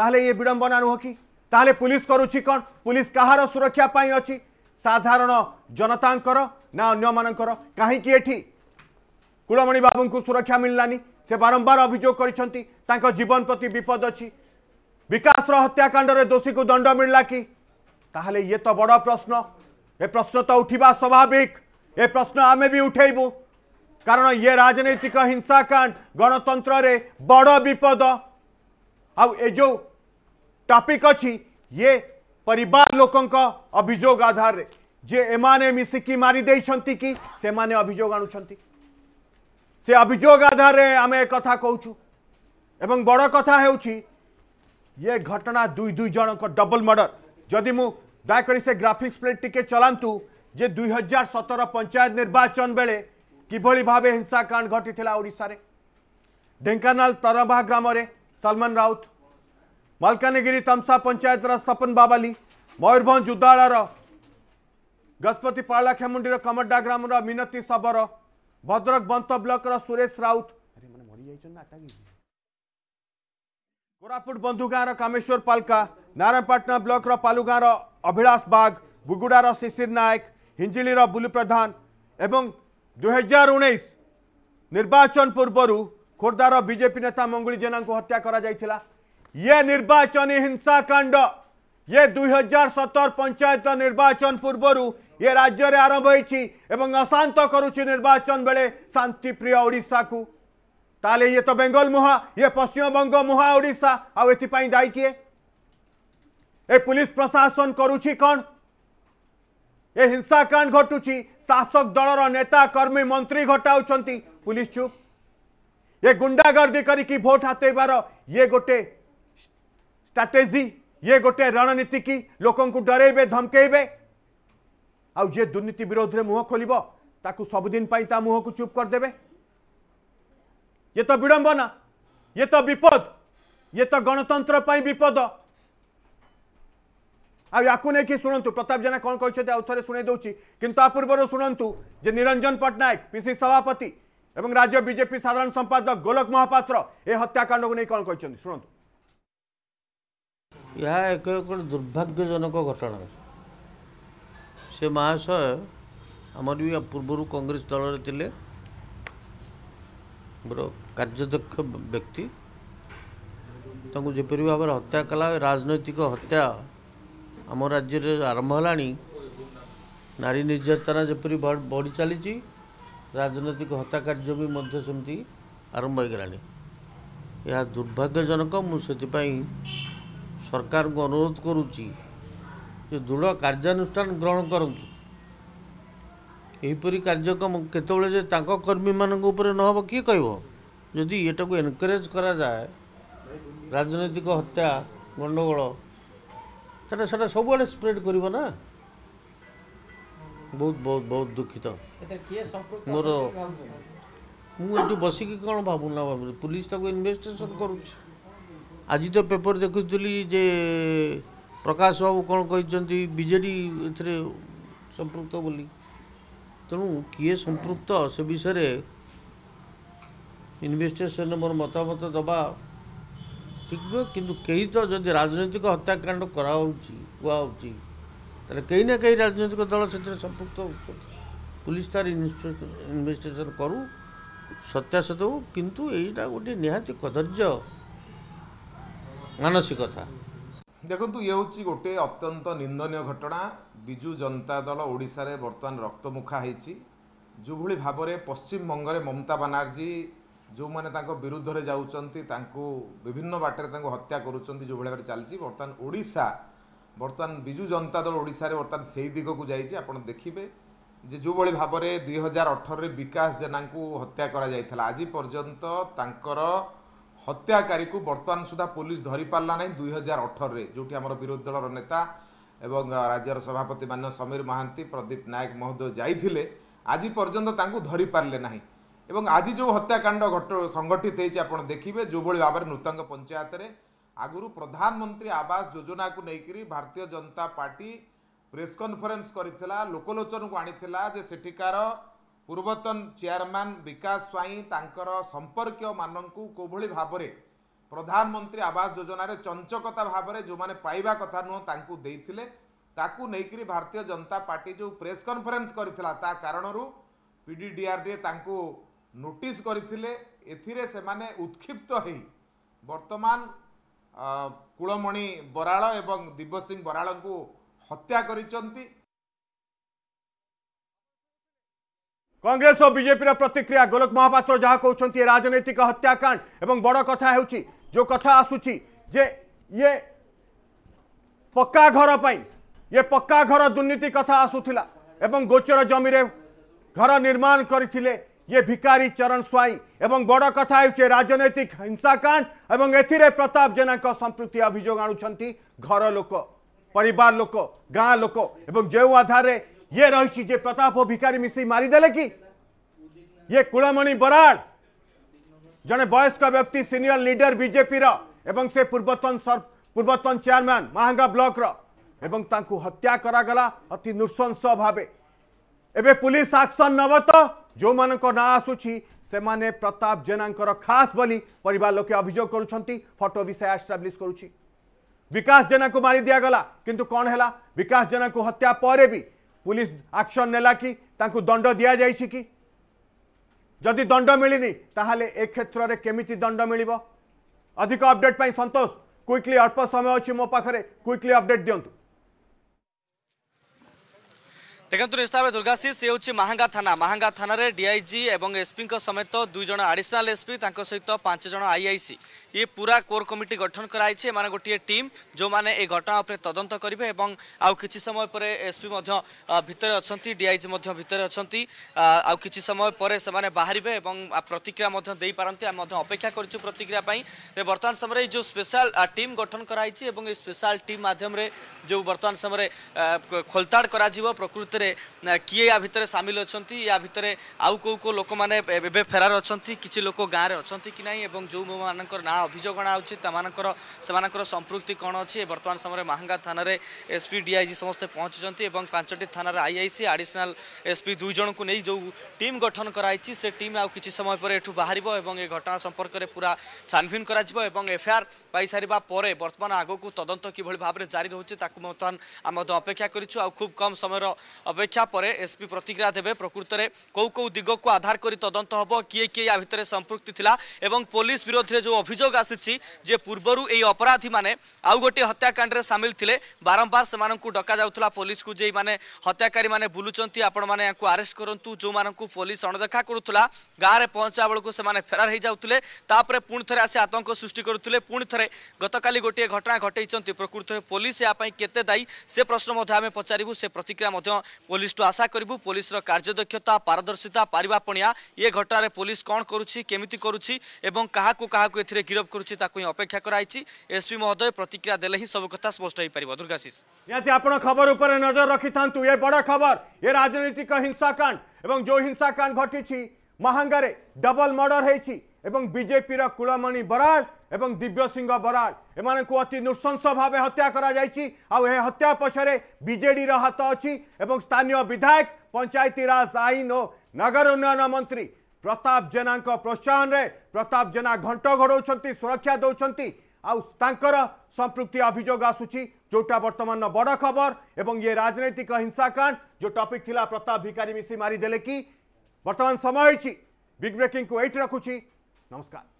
তাহলে ইয়ে বিড়ম্বনা নুহ কি তাহলে পুলিশ করুছি কণ পুলিশ কাহার সুরক্ষা পাই অছি সাধারণ জনতাঙ্কর না অন্যমানঙ্কর কাহিকি এটি কুলমণি বাবুঙ্কু সুরক্ষা মিললানি সে বারম্বার অভিযোগ করেছেন তাঙ্ক জীবন প্রতি বিপদ অছি বিকাশর হত্যাকাণ্ডরে দোষীকে দণ্ড মিললা কি তাহলে ইয়ে তো বড় প্রশ্ন এ প্রশ্ন তো উঠিবা স্বাভাবিক এ প্রশ্ন আমি বি উঠেবু কারণ ইয়ে রাজনৈতিক হিংসাকাণ্ড গণতন্ত্রের বড় বিপদ আউ এ যে टॉपिक अच्छी ये परिवार लोक अभिजोग आधार रे जे एमाने मिसिकी मारी दे कि से अभोग से आधार रे आम एक कौचु एवं बड़ कथा ये घटना दुई दुई जन डबल मर्डर जदि मु दयाक से ग्राफिक्स प्लेट टिके चलांतु जे दुई हजार सतर पंचायत निर्वाचन बेले किभली भाव हिंसाकांड घटी ओडा ढेकाना तरभा ग्राम से सलमान राउत मालकानगिरी तम्सा पंचायत र सपन बाबाली मयरभुद् गजपति पालाखामुन्डी कमडा ग्राम र मिनति सबर भद्रक बंत ब्लक र सुरेश राउत कोरापुट बन्धु गाँ र कामेश्वर पाल्का नारायणपाटा ब्लक र पालुगाँ र अभिलास बाग बुगुडार शिशिर नायक हिँजिली बुलु प्रधान एवं दुई हजार उन्नाइस निर्वाचन पूर्वहरू खोर्धार बीजेपी नेता मङुली जेना हत्या करा ये निर्वाचन हिंसा कांड ये दुई हजार सतर पंचायत निर्वाचन पूर्वर ये राज्य आरंभ होती अशांत करुच्ची निर्वाचन बेले शांतिप्रिय ओडा को ताले ये तो बेंगल मुहा ये पश्चिम बंग मुहा ओडा आई दायी किए ए पुलिस प्रशासन करुच्ची कौन ये हिंसाकांड घटू शासक दल नेता कर्मी मंत्री घटाऊ पुलिस चुप ये गुंडागर्दी करोट हाथ ये गोटे स्ट्राटेजी ये गोटे रणनीति कि लोक डरेबे धमकेबे आए दुर्नीति विरोध में मुह खोल ताकू सबुदिन मुह को चुप करदे ये तो विड़म्बना ये तो विपद ये तो गणतंत्र विपद आक नहीं शुणु प्रताप जेना कौन कहते आउ थे शुणे दूसरी कि पूर्व शुणु जे निरंजन पट्टनायक पीसी सभापति एवं राज्य बीजेपी साधारण संपादक गोलक महापात्र ए हत्याकांड को नहीं कौन कहते शुणु ଏହା ଏକ ଏକ ଦୁର୍ଭାଗ୍ୟଜନକ ଘଟଣା ସେ ମହାଶୟ ଆମର ବି ପୂର୍ବରୁ କଂଗ୍ରେସ ଦଳରେ ଥିଲେ ମୋର କାର୍ଯ୍ୟଦକ୍ଷ ବ୍ୟକ୍ତି ତାଙ୍କୁ ଯେପରି ଭାବରେ ହତ୍ୟା କଲା ରାଜନୈତିକ ହତ୍ୟା ଆମ ରାଜ୍ୟରେ ଆରମ୍ଭ ହେଲାଣି ନାରୀ ନିର୍ଯାତନା ଯେପରି ବଢ଼ି ଚାଲିଛି ରାଜନୈତିକ ହତ୍ୟା କାର୍ଯ୍ୟ ବି ମଧ୍ୟ ସେମିତି ଆରମ୍ଭ ହୋଇଗଲାଣି ଏହା ଦୁର୍ଭାଗ୍ୟଜନକ ମୁଁ ସେଥିପାଇଁ ସରକାରଙ୍କୁ ଅନୁରୋଧ କରୁଛି ଯେ ଦୃଢ଼ କାର୍ଯ୍ୟାନୁଷ୍ଠାନ ଗ୍ରହଣ କରନ୍ତୁ ଏହିପରି କାର୍ଯ୍ୟକ୍ରମ କେତେବେଳେ ଯେ ତାଙ୍କ କର୍ମୀମାନଙ୍କ ଉପରେ ନହେବ କିଏ କହିବ ଯଦି ଏଟାକୁ ଏନକରେଜ୍ କରାଯାଏ ରାଜନୈତିକ ହତ୍ୟା ଗଣ୍ଡଗୋଳ ସେଟା ସେଟା ସବୁଆଡ଼େ ସ୍ପ୍ରେଡ୍ କରିବ ନା ବହୁତ ବହୁତ ବହୁତ ଦୁଃଖିତ ମୋର ମୁଁ ଏଠି ବସିକି କ'ଣ ଭାବୁନା ଭାବୁଛି ପୁଲିସ୍ ତାକୁ ଇନଭେଷ୍ଟିଗେସନ୍ କରୁଛି ଆଜି ତ ପେପର ଦେଖୁଥିଲି ଯେ ପ୍ରକାଶ ବାବୁ କ'ଣ କହିଛନ୍ତି ବିଜେଡ଼ି ଏଥିରେ ସମ୍ପୃକ୍ତ ବୋଲି ତେଣୁ କିଏ ସମ୍ପୃକ୍ତ ସେ ବିଷୟରେ ଇନଭେଷ୍ଟିଗେସନ୍ରେ ମୋର ମତାମତ ଦେବା ଠିକ୍ ନୁହେଁ କିନ୍ତୁ କେହି ତ ଯଦି ରାଜନୈତିକ ହତ୍ୟାକାଣ୍ଡ କରାହେଉଛି କୁହାହେଉଛି ତାହେଲେ କେହି ନା କେହି ରାଜନୈତିକ ଦଳ ସେଥିରେ ସମ୍ପୃକ୍ତ ହେଉଛନ୍ତି ପୋଲିସ ତା'ର ଇନଭେଷ୍ଟିଗେସନ୍ କରୁ ସତ୍ୟାସତ୍ୟ କିନ୍ତୁ ଏଇଟା ଗୋଟିଏ ନିହାତି କଦର୍ଯ୍ୟ ମାନସିକତା ଦେଖନ୍ତୁ ଇଏ ହେଉଛି ଗୋଟିଏ ଅତ୍ୟନ୍ତ ନିନ୍ଦନୀୟ ଘଟଣା ବିଜୁ ଜନତା ଦଳ ଓଡ଼ିଶାରେ ବର୍ତ୍ତମାନ ରକ୍ତମୁଖା ହେଇଛି ଯେଉଁଭଳି ଭାବରେ ପଶ୍ଚିମବଙ୍ଗରେ ମମତା ବାନାର୍ଜୀ ଯେଉଁମାନେ ତାଙ୍କ ବିରୁଦ୍ଧରେ ଯାଉଛନ୍ତି ତାଙ୍କୁ ବିଭିନ୍ନ ବାଟରେ ତାଙ୍କୁ ହତ୍ୟା କରୁଛନ୍ତି ଯେଉଁଭଳି ଭାବରେ ଚାଲିଛି ବର୍ତ୍ତମାନ ଓଡ଼ିଶା ବର୍ତ୍ତମାନ ବିଜୁ ଜନତା ଦଳ ଓଡ଼ିଶାରେ ବର୍ତ୍ତମାନ ସେହି ଦିଗକୁ ଯାଇଛି ଆପଣ ଦେଖିବେ ଯେ ଯେଉଁଭଳି ଭାବରେ ଦୁଇ ହଜାର ଅଠରରେ ବିକାଶ ଜେନାଙ୍କୁ ହତ୍ୟା କରାଯାଇଥିଲା ଆଜି ପର୍ଯ୍ୟନ୍ତ ତାଙ୍କର ହତ୍ୟାକାରୀକୁ ବର୍ତ୍ତମାନ ସୁଦ୍ଧା ପୋଲିସ ଧରିପାରିଲା ନାହିଁ ଦୁଇ ହଜାର ଅଠରରେ ଯେଉଁଠି ଆମର ବିରୋଧୀ ଦଳର ନେତା ଏବଂ ରାଜ୍ୟର ସଭାପତି ମାନ୍ୟ ସମୀର ମହାନ୍ତି ପ୍ରଦୀପ ନାୟକ ମହୋଦୟ ଯାଇଥିଲେ ଆଜି ପର୍ଯ୍ୟନ୍ତ ତାଙ୍କୁ ଧରିପାରିଲେ ନାହିଁ ଏବଂ ଆଜି ଯେଉଁ ହତ୍ୟାକାଣ୍ଡ ଘଟ ସଂଗଠିତ ହେଇଛି ଆପଣ ଦେଖିବେ ଯେଉଁଭଳି ଭାବରେ ନୂତଙ୍ଗ ପଞ୍ଚାୟତରେ ଆଗରୁ ପ୍ରଧାନମନ୍ତ୍ରୀ ଆବାସ ଯୋଜନାକୁ ନେଇକରି Bharatiya Janata party press conference କରିଥିଲା ଲୋକଲୋଚନକୁ ଆଣିଥିଲା ଯେ ସେଠିକାର ପୂର୍ବତନ ଚେୟାରମ୍ୟାନ୍ ବିକାଶ ସ୍ୱାଇଁ ତାଙ୍କର ସମ୍ପର୍କୀୟମାନଙ୍କୁ କେଉଁଭଳି ଭାବରେ ପ୍ରଧାନମନ୍ତ୍ରୀ ଆବାସ ଯୋଜନାରେ ଚଞ୍ଚକତା ଭାବରେ ଯେଉଁମାନେ ପାଇବା କଥା ନୁହଁ ତାଙ୍କୁ ଦେଇଥିଲେ ତାକୁ ନେଇକରି ଭାରତୀୟ ଜନତା ପାର୍ଟି ଯେଉଁ ପ୍ରେସ୍ କନଫରେନ୍ସ କରିଥିଲା ତା କାରଣରୁ ପି ଡି ଡିଆର୍ଡିଏ ତାଙ୍କୁ ନୋଟିସ୍ କରିଥିଲେ ଏଥିରେ ସେମାନେ ଉତ୍କ୍ଷିପ୍ତ ହୋଇ ବର୍ତ୍ତମାନ କୁଳମଣି ବରାଳ ଏବଂ ଦିବ୍ୟସିଂ ବରାଳଙ୍କୁ ହତ୍ୟା କରିଛନ୍ତି কংগ্রেস ও বিজেপির প্রতিক্রিয়া গোলক মহাপাত্র যা কৌন রাজনৈতিক হত্যাকাণ্ড এবং বড় কথা হচ্ছে যে কথা আসুচি যে ইয়ে পক্কা ঘর পাই ইয়ে পক্কা ঘর দুর্নীতি কথা আসুলা এবং গোচর জমিরে ঘর নির্মাণ করে ইয়ে ভিকারি চরণ স্বাইঁ এবং বড় কথা হচ্ছে রাজনৈতিক হিংসাকাণ্ড এবং এথিরে প্রতাপ জেনা সম্পৃক্তি অভিযোগ আনুচার ঘর লোক পরিবার লোক গাঁ লোক এবং যে আধারে ये रही प्रताप और भिकारी मिसी मारिदे कि ये कुलमणि बराड़ जड़े वयस्क व्यक्ति सीनियर लीडर बीजेपी एवं से पूर्वतन सर पूर्वतन चेयरमैन महांगा ब्लक हत्या करागला अति नृशंस भावे एवं पुलिस आक्सन नब तो जो मान आसुची से मैंने प्रताप जेना खास बोली पर लोके अभोग कर फटो भी से एस्टाब्लीश विकास जेना को मारी दिगला किंतु कौन है विकास जेना को हत्या पर भी पुलिस आक्शन नेला कि दंड दि जा जदि दंड मिलनी तेल एक क्षेत्र में केमी दंड मिल अधिक अपडेट पर सतोष क्विकली अल्प समय अच्छी मो पाखे क्विकली अपडेट दिंतु ଦେଖନ୍ତୁ ନିଶ୍ଚିତ ଭାବେ ଦୁର୍ଗା ସିଂ ସେ ହେଉଛି ମାହାଙ୍ଗା ଥାନା ମାହାଙ୍ଗା ଥାନାରେ ଡିଆଇଜି ଏବଂ ଏସ୍ପିଙ୍କ ସମେତ ଦୁଇ ଜଣ ଆଡ଼ିସନାଲ୍ ଏସ୍ପି ତାଙ୍କ ସହିତ ପାଞ୍ଚ ଜଣ ଆଇଆଇସି ଇଏ ପୁରା କୋର୍ କମିଟି ଗଠନ କରାଯାଇଛି ଏମାନେ ଗୋଟିଏ ଟିମ୍ ଯେଉଁମାନେ ଏ ଘଟଣା ଉପରେ ତଦନ୍ତ କରିବେ ଏବଂ ଆଉ କିଛି ସମୟ ପରେ ଏସ୍ପି ମଧ୍ୟ ଭିତରେ ଅଛନ୍ତି ଡିଆଇଜି ମଧ୍ୟ ଭିତରେ ଅଛନ୍ତି ଆଉ କିଛି ସମୟ ପରେ ସେମାନେ ବାହାରିବେ ଏବଂ ପ୍ରତିକ୍ରିୟା ମଧ୍ୟ ଦେଇପାରନ୍ତି ଆମେ ମଧ୍ୟ ଅପେକ୍ଷା କରିଛୁ ପ୍ରତିକ୍ରିୟା ପାଇଁ ବର୍ତ୍ତମାନ ସମୟରେ ଯେଉଁ ସ୍ପେଶାଲ୍ ଟିମ୍ ଗଠନ କରାଯାଇଛି ଏବଂ ଏ ସ୍ପେଶାଲ୍ ଟିମ୍ ମାଧ୍ୟମରେ ଯେଉଁ ବର୍ତ୍ତମାନ ସମୟରେ ଖୋଲତାଡ଼ କରାଯିବ ପ୍ରକୃତରେ ଭିତରେ କିଏ ୟା ଭିତରେ ସାମିଲ ଅଛନ୍ତି ୟା ଭିତରେ ଆଉ କେଉଁ କେଉଁ ଲୋକମାନେ ଏବେ ଫେରାର ଅଛନ୍ତି କିଛି ଲୋକ ଗାଁରେ ଅଛନ୍ତି କି ନାହିଁ ଏବଂ ଯେଉଁମାନଙ୍କର ନାଁ ଅଭିଯୋଗ ଅଣାହେଉଛି ତାମାନଙ୍କର ସେମାନଙ୍କର ସମ୍ପୃକ୍ତି କ'ଣ ଅଛି ବର୍ତ୍ତମାନ ସମୟରେ ମାହାଙ୍ଗା ଥାନାରେ ଏସ୍ପି ଡିଆଇଜି ସମସ୍ତେ ପହଞ୍ଚିଛନ୍ତି ଏବଂ ପାଞ୍ଚଟି ଥାନାରେ ଆଇଆଇସି ଆଡ଼ିସନାଲ୍ ଏସ୍ପି ଦୁଇ ଜଣଙ୍କୁ ନେଇ ଯେଉଁ ଟିମ୍ ଗଠନ କରାଯାଇଛି ସେ ଟିମ୍ ଆଉ କିଛି ସମୟ ପରେ ଏଠୁ ବାହାରିବ ଏବଂ ଏ ଘଟଣା ସମ୍ପର୍କରେ ପୁରା ଛାନଭିନ୍ କରାଯିବ ଏବଂ ଏଫ୍ଆଇଆର୍ ପାଇସାରିବା ପରେ ବର୍ତ୍ତମାନ ଆଗକୁ ତଦନ୍ତ କିଭଳି ଭାବରେ ଜାରି ରହୁଛି ତାକୁ ବର୍ତ୍ତମାନ ଆମେ ମଧ୍ୟ ଅପେକ୍ଷା କରିଛୁ ଆଉ ଖୁବ୍ କମ୍ ସମୟର অপেক্ষা পরে এসপি প্রতিক্রিয়া দেবে প্রকৃতরে কেউ কেউ দিগক আধার করে তদন্ত হব কি কি ইয়া ভিতরে সম্পৃক্তি লা এবং পুলিশ বিরোধে যে অভিযোগ আসিছি যে পূর্বর এই অপরাধী মানে আউ গোটি হত্যাকাণ্ডে সামিল লে বারম্বার সে ডকা যাওয়া পুলিশ কু যে মানে হত্যাকারী মানে বুলুচার আপন মানে আরেস্ট করতু যে পুলিশ অণদেখা করুলা গাঁরে পৌঁছা বেড়ে সে ফেরার হয়ে যাওলে তাপরে পুঁ থে আসি আতঙ্ক সৃষ্টি করুলে পুঁ থে গতকাল গোটিয়ে ঘটনা ঘটাইছেন প্রকৃতরে পুলিশ এপাই কেতে দায়ী সে প্রশ্ন আমি পচারু সে প্রতিক্রিয়া পুলিশটো আশা কৰিব পুলিশৰ কার্যদক্ষতা पारদৰ্শিতা পৰিৱাপণিয়া এই ঘটোৱাৰে পুলিশ কোন কৰুচি কেমিতি কৰুচি আৰু কহা কো কহা কো এতিৰে গිරৱ কৰুচি তাৰ কোনো अपेक्षा কৰাইছি এছপি মহোদয় প্ৰতিক্ৰিয়া দিলেহে সব কথা স্পষ্ট হৈ পৰিব দুৰ্গাশীষ এতিয়া আপোনাৰ খবৰ ওপৰত নজর ৰাখি থান্তু এই বৰা খবৰ এই ৰাজনৈতিক হিংসা কাণ্ড আৰু যো হিংসা কাণ্ড ঘটিছি মহাংগৰে ডাবল মৰ্ডাৰ হৈছি আৰু বিজেপিৰ কুলামনি বৰাস এবং দিব্য দিব্যসিংহ বরাল এমানকু অতি নৃশংস ভাবে হত্যা করা যাই আউ হত্যা পছরে বিজেডির হাত অছি স্থানীয় বিধায়ক পঞ্চায়েতিরাজ আইন ও নগর উন্নয়ন মন্ত্রী প্রতাপ জেনা প্রোৎসাহনরে প্রতাপ জেনা ঘণ্ট ঘোড়াউছন্তি সুরক্ষা দৌঁছন্তি আর সম্পৃক্তি অভিযোগ আসুচি যেটা বর্তমান বড় খবর এবং ইয়ে রাজনৈতিক হিংসাকাণ্ড যে টপিক লা প্রতাপ ভিকারী মিশি মারিদেলে কি বর্তমান সময় হয়েছি বিগ ব্রেকিং এইটি রাখুছি নমস্কার